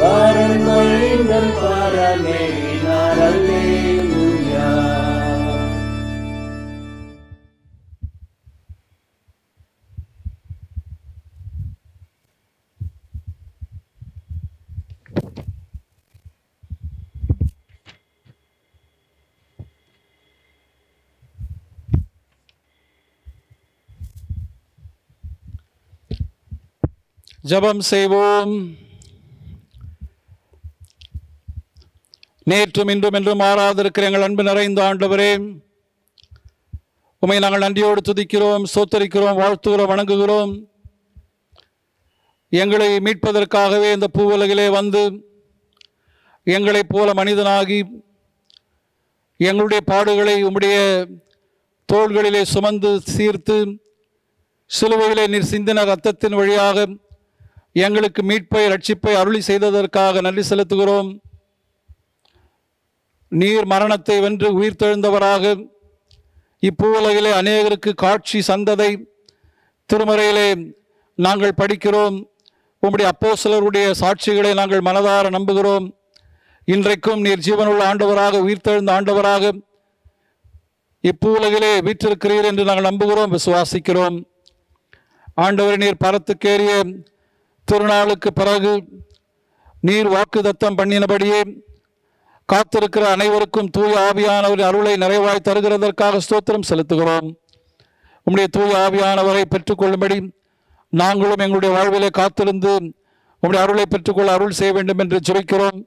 वारे नारे ஜபம் செய்வோம் நேற்றும் இன்றும் என்றும் மாறாதிருக்கிற எங்கள் அன்பு நிறைந்த ஆண்டவரே உமை நாங்கள் நன்றியோடு துதிக்கிறோம் சோத்தரிக்கிறோம் வாழ்த்துகிறோம் வணங்குகிறோம் எங்களை மீட்பதற்காகவே இந்த பூவலகிலே வந்து எங்களைப் போல மனிதனாகி எங்களுடைய பாடுகளை உம்முடைய தோள்களிலே சுமந்து சீர்த்து சிலுவையிலே நீர் சிந்தின ரத்தத்தின் வழியாக எங்களுக்கு மீட்பை ரட்சிப்பை அருளி செய்ததற்காக நன்றி செலுத்துகிறோம் நீர் மரணத்தை வென்று உயிர் தெழுந்தவராக இப்பூவுலகிலே அநேகருக்கு காட்சி சந்ததை திருமறையிலே நாங்கள் படிக்கிறோம் உங்களுடைய அப்போ சிலருடைய சாட்சிகளை நாங்கள் மனதார நம்புகிறோம் இன்றைக்கும் நீர் ஜீவனுள்ள ஆண்டவராக உயிர்த்தெழுந்த ஆண்டவராக இப்பூலகிலே வீற்றிருக்கிறீர் என்று நாங்கள் நம்புகிறோம் விசுவாசிக்கிறோம் ஆண்டவரின் நீர் பரத்துக்கேறிய திருநாளுக்கு பிறகு நீர் வாக்குதத்தம் பண்ணினபடியே காத்திருக்கிற அனைவருக்கும் தூய ஆவியானவரின் அருளை நிறைவாய் தருகிறதற்காக ஸ்தோத்திரம் செலுத்துகிறோம் உம்முடைய தூய ஆவியானவரை பெற்றுக்கொள்ளும்படி நாங்களும் எங்களுடைய வாழ்விலே காத்திருந்து உங்களுடைய அருளை பெற்றுக்கொள்ள அருள் செய்ய வேண்டும் என்று ஜெபிக்கிறோம்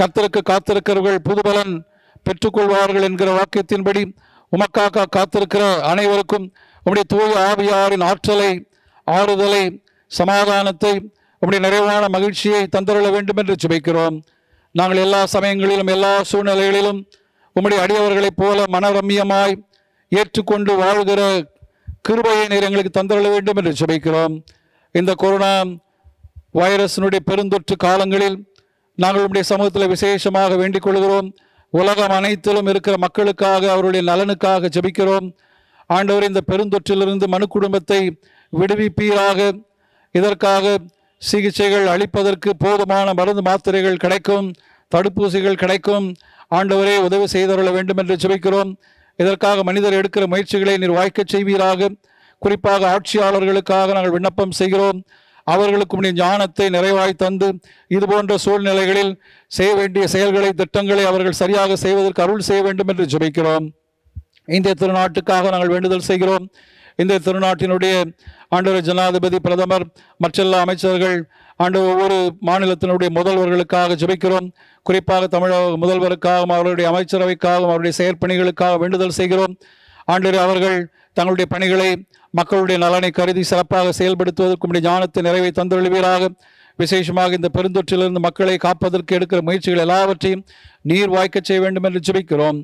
கத்தருக்கு காத்திருக்கிறவர்கள் புதுபலன் பெற்றுக்கொள்வார்கள் என்கிற வாக்கியத்தின்படி உமக்காக காத்திருக்கிற அனைவருக்கும் உங்களுடைய தூய ஆவியாரின் ஆற்றலை ஆறுதலை சமாதானத்தை உம்முடைய நிறைவான மகிழ்ச்சியை தந்தருள வேண்டும் என்று சுபிக்கிறோம் நாங்கள் எல்லா சமயங்களிலும் எல்லா சூழ்நிலைகளிலும் உம்முடைய அடியவர்களைப் போல மனரம்யமாய் ஏற்றுக்கொண்டு வாழ்கிற கிருபையை நீர் எங்களுக்கு தந்தருள வேண்டும் என்று சுபிக்கிறோம் இந்த கொரோனா வைரஸினுடைய பெருந்தொற்று காலங்களில் நாங்கள் உம்முடைய சமூகத்தில் விசேஷமாக வேண்டிக் கொள்கிறோம் உலகம் அனைத்திலும் இருக்கிற மக்களுக்காக அவருடைய நலனுக்காக ஜபிக்கிறோம் ஆண்டவர் இந்த பெருந்தொற்றிலிருந்து மனு குடும்பத்தை விடுவிப்பீராக இதற்காக சிகிச்சைகள் அளிப்பதற்கு போதுமான மருந்து மாத்திரைகள் கிடைக்கும் தடுப்பூசிகள் கிடைக்கும் ஆண்டவரே உதவி செய்தருள வேண்டும் என்று ஜெபிக்கிறோம் இதற்காக மனிதர் எடுக்கிற முயற்சிகளை நீர் வாய்க்க செய்வீராக குறிப்பாக ஆட்சியாளர்களுக்காக நாங்கள் விண்ணப்பம் செய்கிறோம் அவர்களுக்கும் நீ ஞானத்தை நிறைவாய் தந்து இதுபோன்ற சூழ்நிலைகளில் செய்ய வேண்டிய செயல்களை திட்டங்களை அவர்கள் சரியாக செய்வதற்கு அருள் செய்ய வேண்டும் என்று ஜெபிக்கிறோம் இந்திய திருநாட்டுக்காக நாங்கள் வேண்டுதல் செய்கிறோம் இந்திய திருநாட்டினுடைய ஆண்டவர் ஜனாதிபதி பிரதமர் மற்றெல்லா அமைச்சர்கள் ஆண்டு ஒவ்வொரு மாநிலத்தினுடைய முதல்வர்களுக்காக ஜபிக்கிறோம் குறிப்பாக தமிழக முதல்வருக்காகவும் அவருடைய அமைச்சரவைக்காகவும் அவருடைய செயற்பணிகளுக்காக வேண்டுதல் செய்கிறோம் ஆண்டு அவர்கள் தங்களுடைய பணிகளை மக்களுடைய நலனை கருதி சிறப்பாக செயல்படுத்துவதற்கு ஞானத்தை நிறைவை தந்தொழுவீராக விசேஷமாக இந்த பெருந்தொற்றிலிருந்து மக்களை காப்பதற்கு எடுக்கிற முயற்சிகள் எல்லாவற்றையும் நீர் வாய்க்கச் செய்ய வேண்டும் என்று ஜபிக்கிறோம்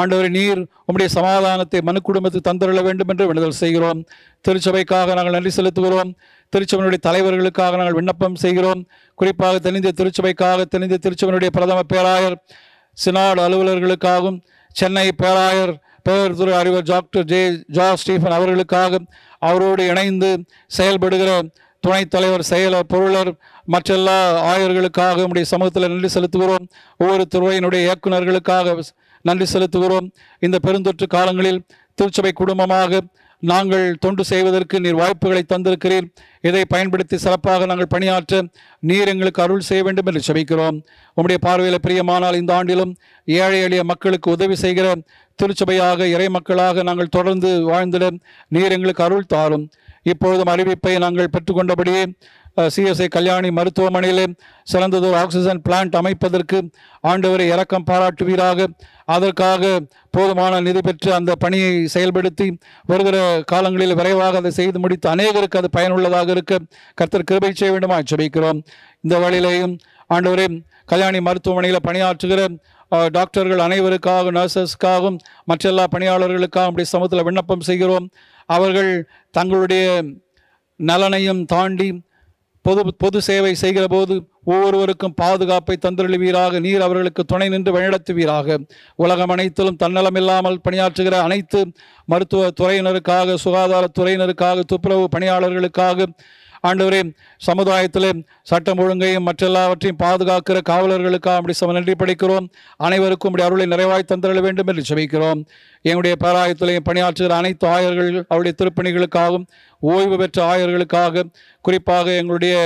ஆண்டவரை நீர் உம்முடைய சமாதானத்தை மனு குடும்பத்துக்கு தந்துள்ள வேண்டும் என்று விடுதல் செய்கிறோம் திருச்சபைக்காக நாங்கள் நன்றி செலுத்துகிறோம் திருச்சபையினுடைய தலைவர்களுக்காக நாங்கள் விண்ணப்பம் செய்கிறோம் குறிப்பாக தென்னிந்திய திருச்சபைக்காக தெளிந்த திருச்சபையினுடைய பிரதம பேராயர் சினாடு அலுவலர்களுக்காகவும் சென்னை பேராயர் பேரத்துறை அறிவர் டாக்டர் ஜே ஜா ஸ்டீஃபன் அவர்களுக்காக அவரோடு இணைந்து செயல்படுகிற துணைத் தலைவர் செயலர் பொருளர் மற்றெல்லா ஆயர்களுக்காக நம்முடைய சமூகத்தில் நன்றி செலுத்துகிறோம் ஒவ்வொரு துறையினுடைய இயக்குநர்களுக்காக நன்றி செலுத்துகிறோம் இந்த பெருந்தொற்று காலங்களில் திருச்சபை குடும்பமாக நாங்கள் தொண்டு செய்வதற்கு நீர் வாய்ப்புகளை தந்திருக்கிறீர் இதை பயன்படுத்தி சிறப்பாக நாங்கள் பணியாற்ற நீர் எங்களுக்கு அருள் செய்ய வேண்டும் என்று செபிக்கிறோம் உங்களுடைய பார்வையில் பிரியமானால் இந்த ஆண்டிலும் ஏழை எளிய மக்களுக்கு உதவி செய்கிற திருச்சபையாக இறை மக்களாக நாங்கள் தொடர்ந்து வாழ்ந்திட நீர் எங்களுக்கு அருள் தாரும் இப்பொழுதும் அறிவிப்பை நாங்கள் பெற்றுக்கொண்டபடியே சிஎஸ்ஐ கல்யாணி மருத்துவமனையில் சிறந்ததொரு ஆக்சிஜன் பிளான்ட் அமைப்பதற்கு ஆண்டவரை இறக்கம் பாராட்டுவீராக அதற்காக போதுமான நிதி பெற்று அந்த பணியை செயல்படுத்தி வருகிற காலங்களில் விரைவாக அதை செய்து முடித்து அநேகருக்கு அது பயனுள்ளதாக இருக்க கர்த்தர் கிருபை செய்ய வேண்டுமா ஜபிக்கிறோம் இந்த வழியிலையும் ஆண்டவரே கல்யாணி மருத்துவமனையில் பணியாற்றுகிற டாக்டர்கள் அனைவருக்காகவும் நர்சஸ்க்காகவும் மற்ற எல்லா பணியாளர்களுக்காகவும் அப்படி சமூகத்தில் விண்ணப்பம் செய்கிறோம் அவர்கள் தங்களுடைய நலனையும் தாண்டி பொது பொது சேவை செய்கிற போது ஒவ்வொருவருக்கும் பாதுகாப்பை தந்திருவீராக நீர் அவர்களுக்கு துணை நின்று வழிநடத்துவீராக உலகம் அனைத்திலும் தன்னலமில்லாமல் பணியாற்றுகிற அனைத்து மருத்துவ துறையினருக்காக சுகாதாரத்துறையினருக்காக துப்புரவு பணியாளர்களுக்காக ஆண்டவரே சமுதாயத்தில் சட்டம் ஒழுங்கையும் மற்றெல்லாவற்றையும் பாதுகாக்கிற காவலர்களுக்காக அப்படி சம நன்றி படிக்கிறோம் அனைவருக்கும் இப்படி அருளை நிறைவாய் தந்திட வேண்டும் என்று செபிக்கிறோம் எங்களுடைய பேராயத்திலையும் பணியாற்றுகிற அனைத்து ஆயர்கள் அவருடைய திருப்பணிகளுக்காகவும் ஓய்வு பெற்ற ஆயர்களுக்காக குறிப்பாக எங்களுடைய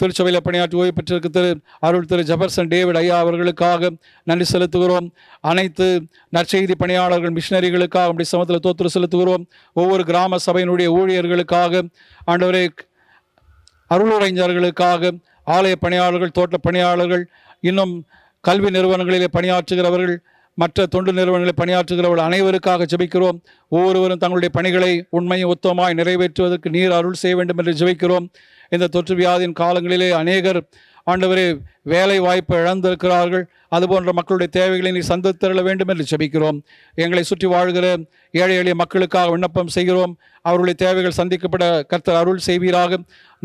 திருச்சபையில் பணியாற்றி ஓய்வு பெற்றிருக்க திரு அருள் திரு ஜபர்சன் டேவிட் ஐயா அவர்களுக்காக நன்றி செலுத்துகிறோம் அனைத்து நற்செய்தி பணியாளர்கள் மிஷினரிகளுக்காக அப்படி சமத்தில் தோற்று செலுத்துகிறோம் ஒவ்வொரு கிராம சபையினுடைய ஊழியர்களுக்காக ஆண்டவரே அருளுரைஞர்களுக்காக ஆலய பணியாளர்கள் தோட்ட பணியாளர்கள் இன்னும் கல்வி நிறுவனங்களிலே பணியாற்றுகிறவர்கள் மற்ற தொண்டு நிறுவனங்களில் பணியாற்றுகிறவர்கள் அனைவருக்காக ஜெபிக்கிறோம் ஒவ்வொருவரும் தங்களுடைய பணிகளை உண்மையும் ஒத்தமாய் நிறைவேற்றுவதற்கு நீர் அருள் செய்ய வேண்டும் என்று ஜெபிக்கிறோம் இந்த தொற்று வியாதியின் காலங்களிலே அநேகர் ஆண்டவரே வேலை வாய்ப்பு இழந்திருக்கிறார்கள் அதுபோன்ற மக்களுடைய தேவைகளை நீ சந்தித்தரல வேண்டும் என்று செபிக்கிறோம் எங்களை சுற்றி வாழ்கிற ஏழை எளிய மக்களுக்காக விண்ணப்பம் செய்கிறோம் அவர்களுடைய தேவைகள் சந்திக்கப்பட கர்த்தர் அருள் செய்வீராக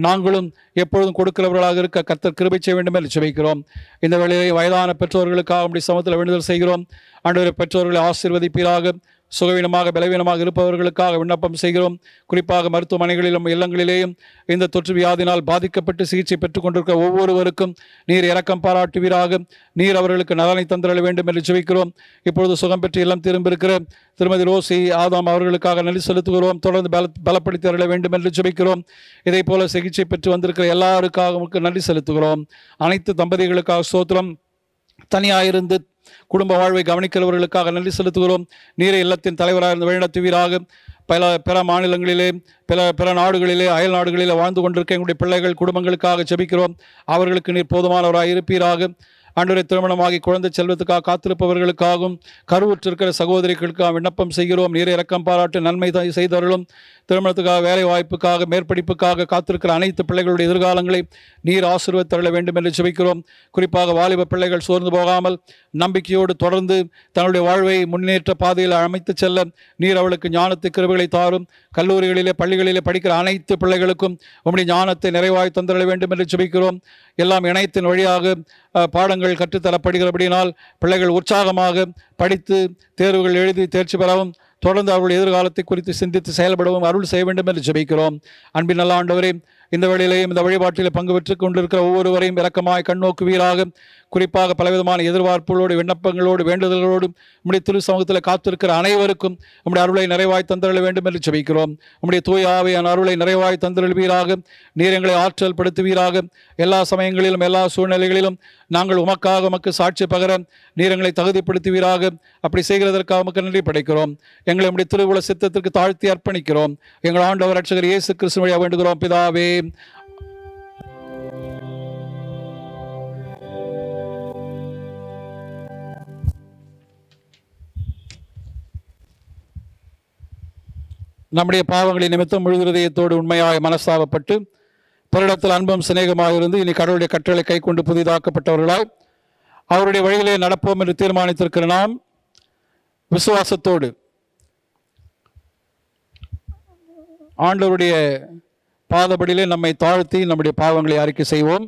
நாங்களும் எப்பொழுதும் கொடுக்கிறவர்களாக இருக்க கர்த்தர் கிருபை செய்ய வேண்டும் என்று செபிக்கிறோம் இந்த வேளையை வயதான பெற்றோர்களுக்காக அப்படி சமத்தில் வேண்டுதல் செய்கிறோம் ஆண்டவரை பெற்றோர்களை ஆசீர்வதிப்பீராக சுகவீனமாக பலவீனமாக இருப்பவர்களுக்காக விண்ணப்பம் செய்கிறோம் குறிப்பாக மருத்துவமனைகளிலும் இல்லங்களிலேயும் இந்த தொற்று வியாதினால் பாதிக்கப்பட்டு சிகிச்சை பெற்றுக் கொண்டிருக்க ஒவ்வொருவருக்கும் நீர் இறக்கம் பாராட்டுவீராக நீர் அவர்களுக்கு நலனை தந்திரள வேண்டும் என்று ஜெபிக்கிறோம் இப்பொழுது சுகம் பெற்று இல்லம் திரும்பியிருக்கிற திருமதி ரோசி ஆதாம் அவர்களுக்காக நெல் செலுத்துகிறோம் தொடர்ந்து பல பலப்படுத்தி அருள வேண்டும் என்று ஜெபிக்கிறோம் இதே போல சிகிச்சை பெற்று வந்திருக்கிற எல்லாருக்காகவும் நன்றி செலுத்துகிறோம் அனைத்து தம்பதிகளுக்காக சோத்திரம் தனியாக இருந்து குடும்ப வாழ்வை கவனிக்கிறவர்களுக்காக நன்றி செலுத்துகிறோம் நீரை இல்லத்தின் தலைவராக இருந்து வழிநடத்துவீராக பல பிற மாநிலங்களிலே பிற பிற நாடுகளிலே அயல் நாடுகளிலே வாழ்ந்து கொண்டிருக்க எங்களுடைய பிள்ளைகள் குடும்பங்களுக்காக ஜெபிக்கிறோம் அவர்களுக்கு நீர் போதுமானவராக இருப்பீராக அன்றைய திருமணமாகி குழந்தை செல்வத்துக்காக காத்திருப்பவர்களுக்காகவும் கருவுற்றிருக்கிற சகோதரிகளுக்காக விண்ணப்பம் செய்கிறோம் நீரை இறக்கம் பாராட்டு நன்மை செய்தவர்களும் திருமணத்துக்காக வேலை வாய்ப்புக்காக மேற்படிப்புக்காக காத்திருக்கிற அனைத்து பிள்ளைகளுடைய எதிர்காலங்களை நீர் ஆசீர்வத் தள்ள வேண்டும் என்று செபிக்கிறோம் குறிப்பாக வாலிப பிள்ளைகள் சோர்ந்து போகாமல் நம்பிக்கையோடு தொடர்ந்து தன்னுடைய வாழ்வை முன்னேற்ற பாதையில் அமைத்து செல்ல நீர் அவளுக்கு ஞானத்து கிருவுகளை தாரும் கல்லூரிகளிலே பள்ளிகளிலே படிக்கிற அனைத்து பிள்ளைகளுக்கும் உம்முடைய ஞானத்தை நிறைவாய் தந்திட வேண்டும் என்று செபிக்கிறோம் எல்லாம் இணையத்தின் வழியாக பாடங்கள் கற்றுத்தரப்படுகிறபடியினால் பிள்ளைகள் உற்சாகமாக படித்து தேர்வுகள் எழுதி தேர்ச்சி பெறவும் தொடர்ந்து அவருடைய எதிர்காலத்தை குறித்து சிந்தித்து செயல்படவும் அருள் செய்ய வேண்டும் என்று ஜபிக்கிறோம் அன்பின் நல்ல ஆண்டவரே இந்த வேளையிலேயும் இந்த வழிபாட்டில் பங்கு பெற்றுக் கொண்டிருக்கிற ஒவ்வொருவரையும் கண்ணோக்கு வீராக குறிப்பாக பலவிதமான எதிர்பார்ப்புகளோடு விண்ணப்பங்களோடு வேண்டுதல்களோடும் நம்முடைய திரு சமூகத்தில் காத்திருக்கிற அனைவருக்கும் நம்முடைய அருளை நிறைவாய் தந்திரள வேண்டும் என்று செபிக்கிறோம் நம்முடைய தூய் ஆவையான அருளை நிறைவாய் தந்திரழுவீராக நீரங்களை ஆற்றல் படுத்துவீராக எல்லா சமயங்களிலும் எல்லா சூழ்நிலைகளிலும் நாங்கள் உமக்காக உமக்கு சாட்சி பகர நீரங்களை தகுதிப்படுத்துவீராக அப்படி செய்கிறதற்காக உமக்கு நன்றி படைக்கிறோம் எங்களை நம்முடைய திருவுல சித்தத்திற்கு தாழ்த்தி அர்ப்பணிக்கிறோம் எங்கள் ஆண்டவர் அட்சகர் இயேசு கிறிஸ்துவையாக வேண்டுகிறோம் பிதாவே நம்முடைய பாவங்களை நிமித்தம் முழுகிருதயத்தோடு உண்மையாக மனஸ்தாபப்பட்டு பிறடத்தில் அன்பும் சிநேகமாக இருந்து இனி கடவுளுடைய கற்றலை கைக்கொண்டு புதிதாக்கப்பட்டவர்களாய் அவருடைய வழிகளே நடப்போம் என்று தீர்மானித்திருக்கிற நாம் விசுவாசத்தோடு ஆண்டவருடைய பாதபடியிலே நம்மை தாழ்த்தி நம்முடைய பாவங்களை அறிக்கை செய்வோம்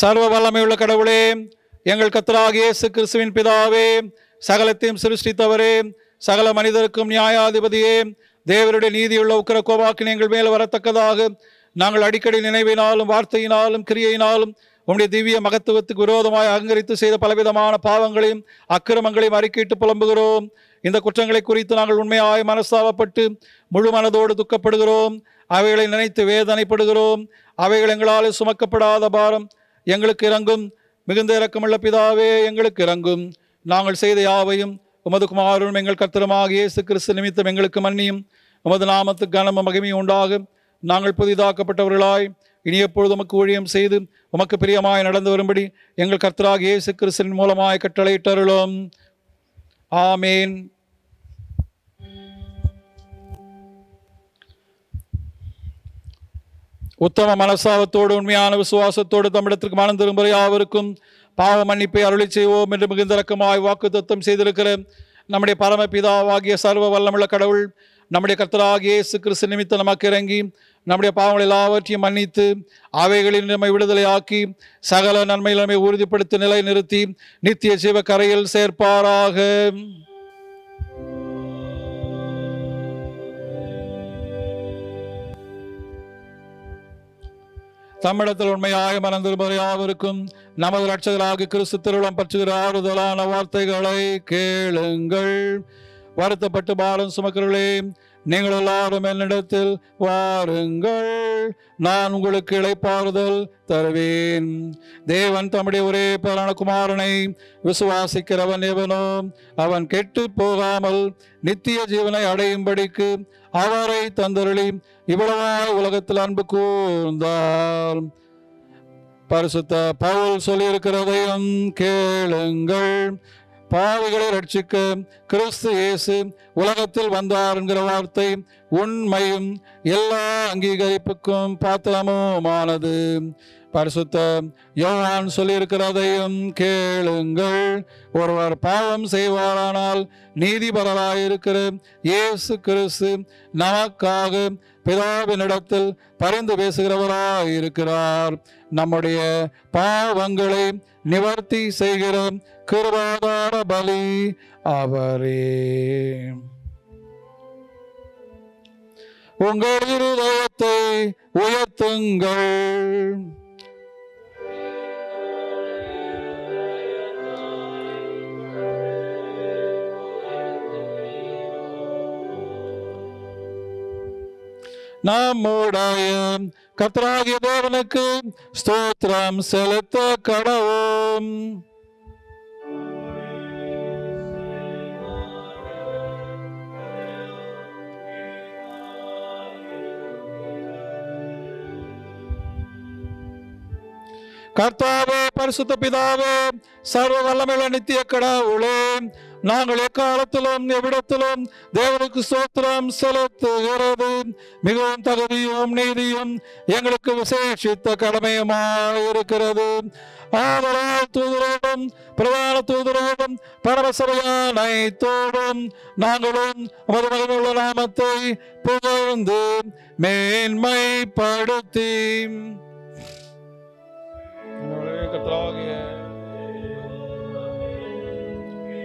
சர்வ வல்லமையுள்ள கடவுளே எங்கள் கத்தராக இயேசு கிறிஸ்துவின் பிதாவே சகலத்தையும் சிருஷ்டித்தவரே சகல மனிதருக்கும் நியாயாதிபதியே தேவருடைய நீதியுள்ள உக்கர கோபாக்கின் எங்கள் மேல் வரத்தக்கதாக நாங்கள் அடிக்கடி நினைவினாலும் வார்த்தையினாலும் கிரியையினாலும் உம்முடைய திவ்ய மகத்துவத்துக்கு விரோதமாக அகங்கரித்து செய்த பலவிதமான பாவங்களையும் அக்கிரமங்களையும் அறிக்கையிட்டு புலம்புகிறோம் இந்த குற்றங்களை குறித்து நாங்கள் உண்மையாய் மனசாவப்பட்டு முழு மனதோடு துக்கப்படுகிறோம் அவைகளை நினைத்து வேதனைப்படுகிறோம் அவைகள் எங்களால் சுமக்கப்படாத பாரம் எங்களுக்கு இறங்கும் மிகுந்த இறக்கமுள்ள பிதாவே எங்களுக்கு இறங்கும் நாங்கள் செய்த யாவையும் உமது குமாரும் எங்கள் கத்திரமாக இயேசு கிறிஸ்து நிமித்தம் எங்களுக்கு மன்னியும் உமது நாமத்துக்கு கனம மகிமையும் உண்டாகும் நாங்கள் புதிதாக்கப்பட்டவர்களாய் இனி எப்பொழுது உமக்கு ஊழியம் செய்து உமக்கு பிரியமாய் நடந்து வரும்படி எங்கள் கர்த்தராக இயேசு கிறிஸ்தின் மூலமாய் கட்டளையிட்டருளோம் ஆமேன் உத்தம மனசாவத்தோடு உண்மையான விசுவாசத்தோடு தமிழத்திற்கு மனம் திரும்புகிற யாவருக்கும் பாவ மன்னிப்பை அருளி செய்வோம் என்று மிகுந்த ரக்கமாய் வாக்கு தத்துவம் செய்திருக்கிற நம்முடைய பரமபிதாவாகிய சர்வ வல்லமுள்ள கடவுள் நம்முடைய கர்த்தராக இயேசு கிறிஸ்து நிமித்தம் நமக்கு இறங்கி நம்முடைய பாவங்கள் எல்லாவற்றையும் மன்னித்து அவைகளில் நம்மை விடுதலையாக்கி சகல நன்மையில் நம்மை உறுதிப்படுத்தி நிலை நிறுத்தி நித்திய சிவ கரையில் சேர்ப்பாராக தமிழத்தில் உண்மையாக மறந்திருப்பது யாவருக்கும் நமது லட்சங்களாக கிறிஸ்து திருவிழம் பற்றுகிற ஆறுதலான வார்த்தைகளை கேளுங்கள் வருத்தப்பட்டு பாலம் சுமக்கிறீர்களே நீங்கள் எல்லாரும் என்னிடத்தில் வாருங்கள் நான் உங்களுக்கு இழைப்பாறுதல் தருவேன் தேவன் தம்முடைய ஒரே பரணகுமாரனை விசுவாசிக்கிறவன் எவனோ அவன் கெட்டு போகாமல் நித்திய ஜீவனை அடையும்படிக்கு அவரை தந்தருளி இவ்வளவா உலகத்தில் அன்பு கூர்ந்தார் பரிசுத்த பவுல் சொல்லியிருக்கிறதையும் கேளுங்கள் பாவிகளை ரட்சிக்க கிறிஸ்து இயேசு உலகத்தில் வந்தார் என்கிற வார்த்தை உண்மையும் எல்லா அங்கீகரிப்புக்கும் பாத்திரமுமானது பரிசுத்த யோகான் சொல்லியிருக்கிறதையும் கேளுங்கள் ஒருவர் பாவம் செய்வாரானால் நீதிபரராயிருக்கிற இயேசு கிறிஸ்து நமக்காக பிதாவினிடத்தில் பரிந்து பேசுகிறவராயிருக்கிறார் நம்முடைய பாவங்களை நிவர்த்தி செய்கிற கிருபாதார பலி அவரே உங்கள் இருதயத்தை உயர்த்துங்கள் நம்முடைய கத்ராகி தேவனுக்கு ஸ்தோத்திரம் செலுத்த கடவும் கர்த்தாவே பரிசுத்த பிதாவே சர்வ வல்லமையுள்ள நித்திய கடவுளே நாங்கள் எக்காலத்திலும் எவ்விடத்திலும் தேவனுக்கு சோத்திரம் செலுத்துகிறது மிகவும் தகுதியும் நீதியும் எங்களுக்கு விசேஷித்த கடமையுமாக இருக்கிறது ஆதலால் தூதரோடும் பிரதான தூதரோடும் பரமசபையான நாங்களும் உமது மகிழ்வுள்ள நாமத்தை புகழ்ந்து மேன்மைப்படுத்தி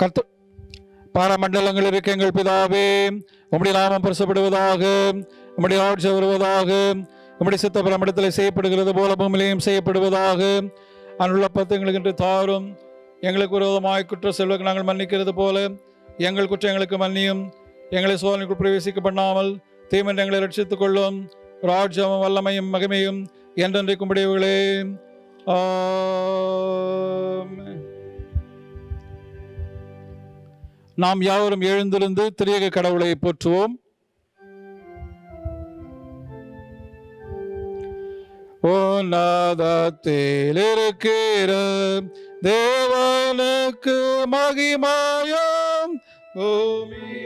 கர்த்த பாரமண்டலங்களில் இருக்க எங்கள் பிதாவே உம்முடைய நாமம் பரிசப்படுவதாக உம்முடைய ஆட்சி வருவதாக உம்முடைய சித்த பிரமடத்தில் செய்யப்படுகிறது போல பூமிலையும் செய்யப்படுவதாக அன்றுள்ள பத்து எங்களுக்கு இன்று தாரும் எங்களுக்கு விரோதமாய் குற்ற செல்வக்கு நாங்கள் மன்னிக்கிறது போல எங்கள் குற்றங்களுக்கு மன்னியும் எங்களை சோதனைக்குள் பிரவேசிக்க பண்ணாமல் தீமன்று எங்களை ரட்சித்துக் கொள்ளும் ராஜ்யமும் வல்லமையும் மகிமையும் என்றென்றைக்கும் முடிவுகளே நாம் யாவரும் எழுந்திருந்து திரியக கடவுளை போற்றுவோம் உன்னதத்தில் இருக்கிற தேவனுக்கு மகிமாயம் பூமி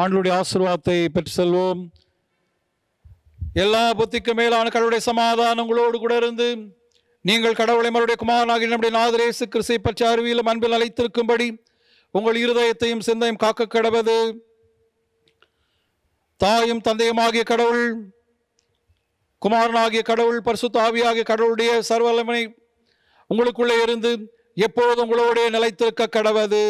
ஆண்களுடைய ஆசீர்வாதத்தை பெற்று செல்வோம் எல்லா புத்திக்கும் மேலான கடவுளுடைய சமாதானங்களோடு கூட இருந்து நீங்கள் கடவுளை மறுடைய குமாரனாகி நம்முடைய நாதரேசு கிறிஸ்தை பற்றி அறிவியலும் அன்பில் அழைத்திருக்கும்படி உங்கள் இருதயத்தையும் சிந்தையும் காக்க கிடவது தாயும் தந்தையுமாகிய கடவுள் குமாரனாகிய கடவுள் தாவியாகிய கடவுளுடைய சர்வலமனை உங்களுக்குள்ளே இருந்து எப்பொழுதும் உங்களோடைய நிலைத்திருக்க கடவது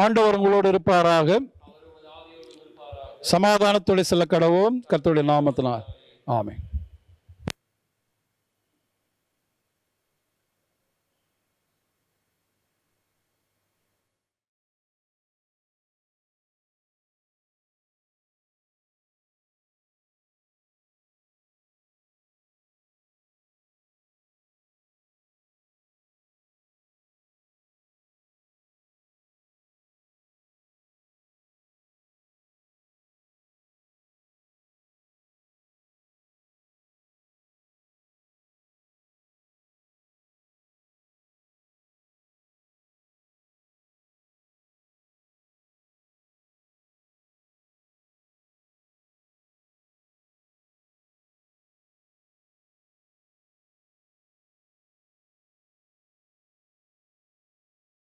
ஆண்டவர் உங்களோடு இருப்பாராக சமாதானத்துடைய செல்ல கடவோம் கத்தோடைய நாமத்தினார் ஆமே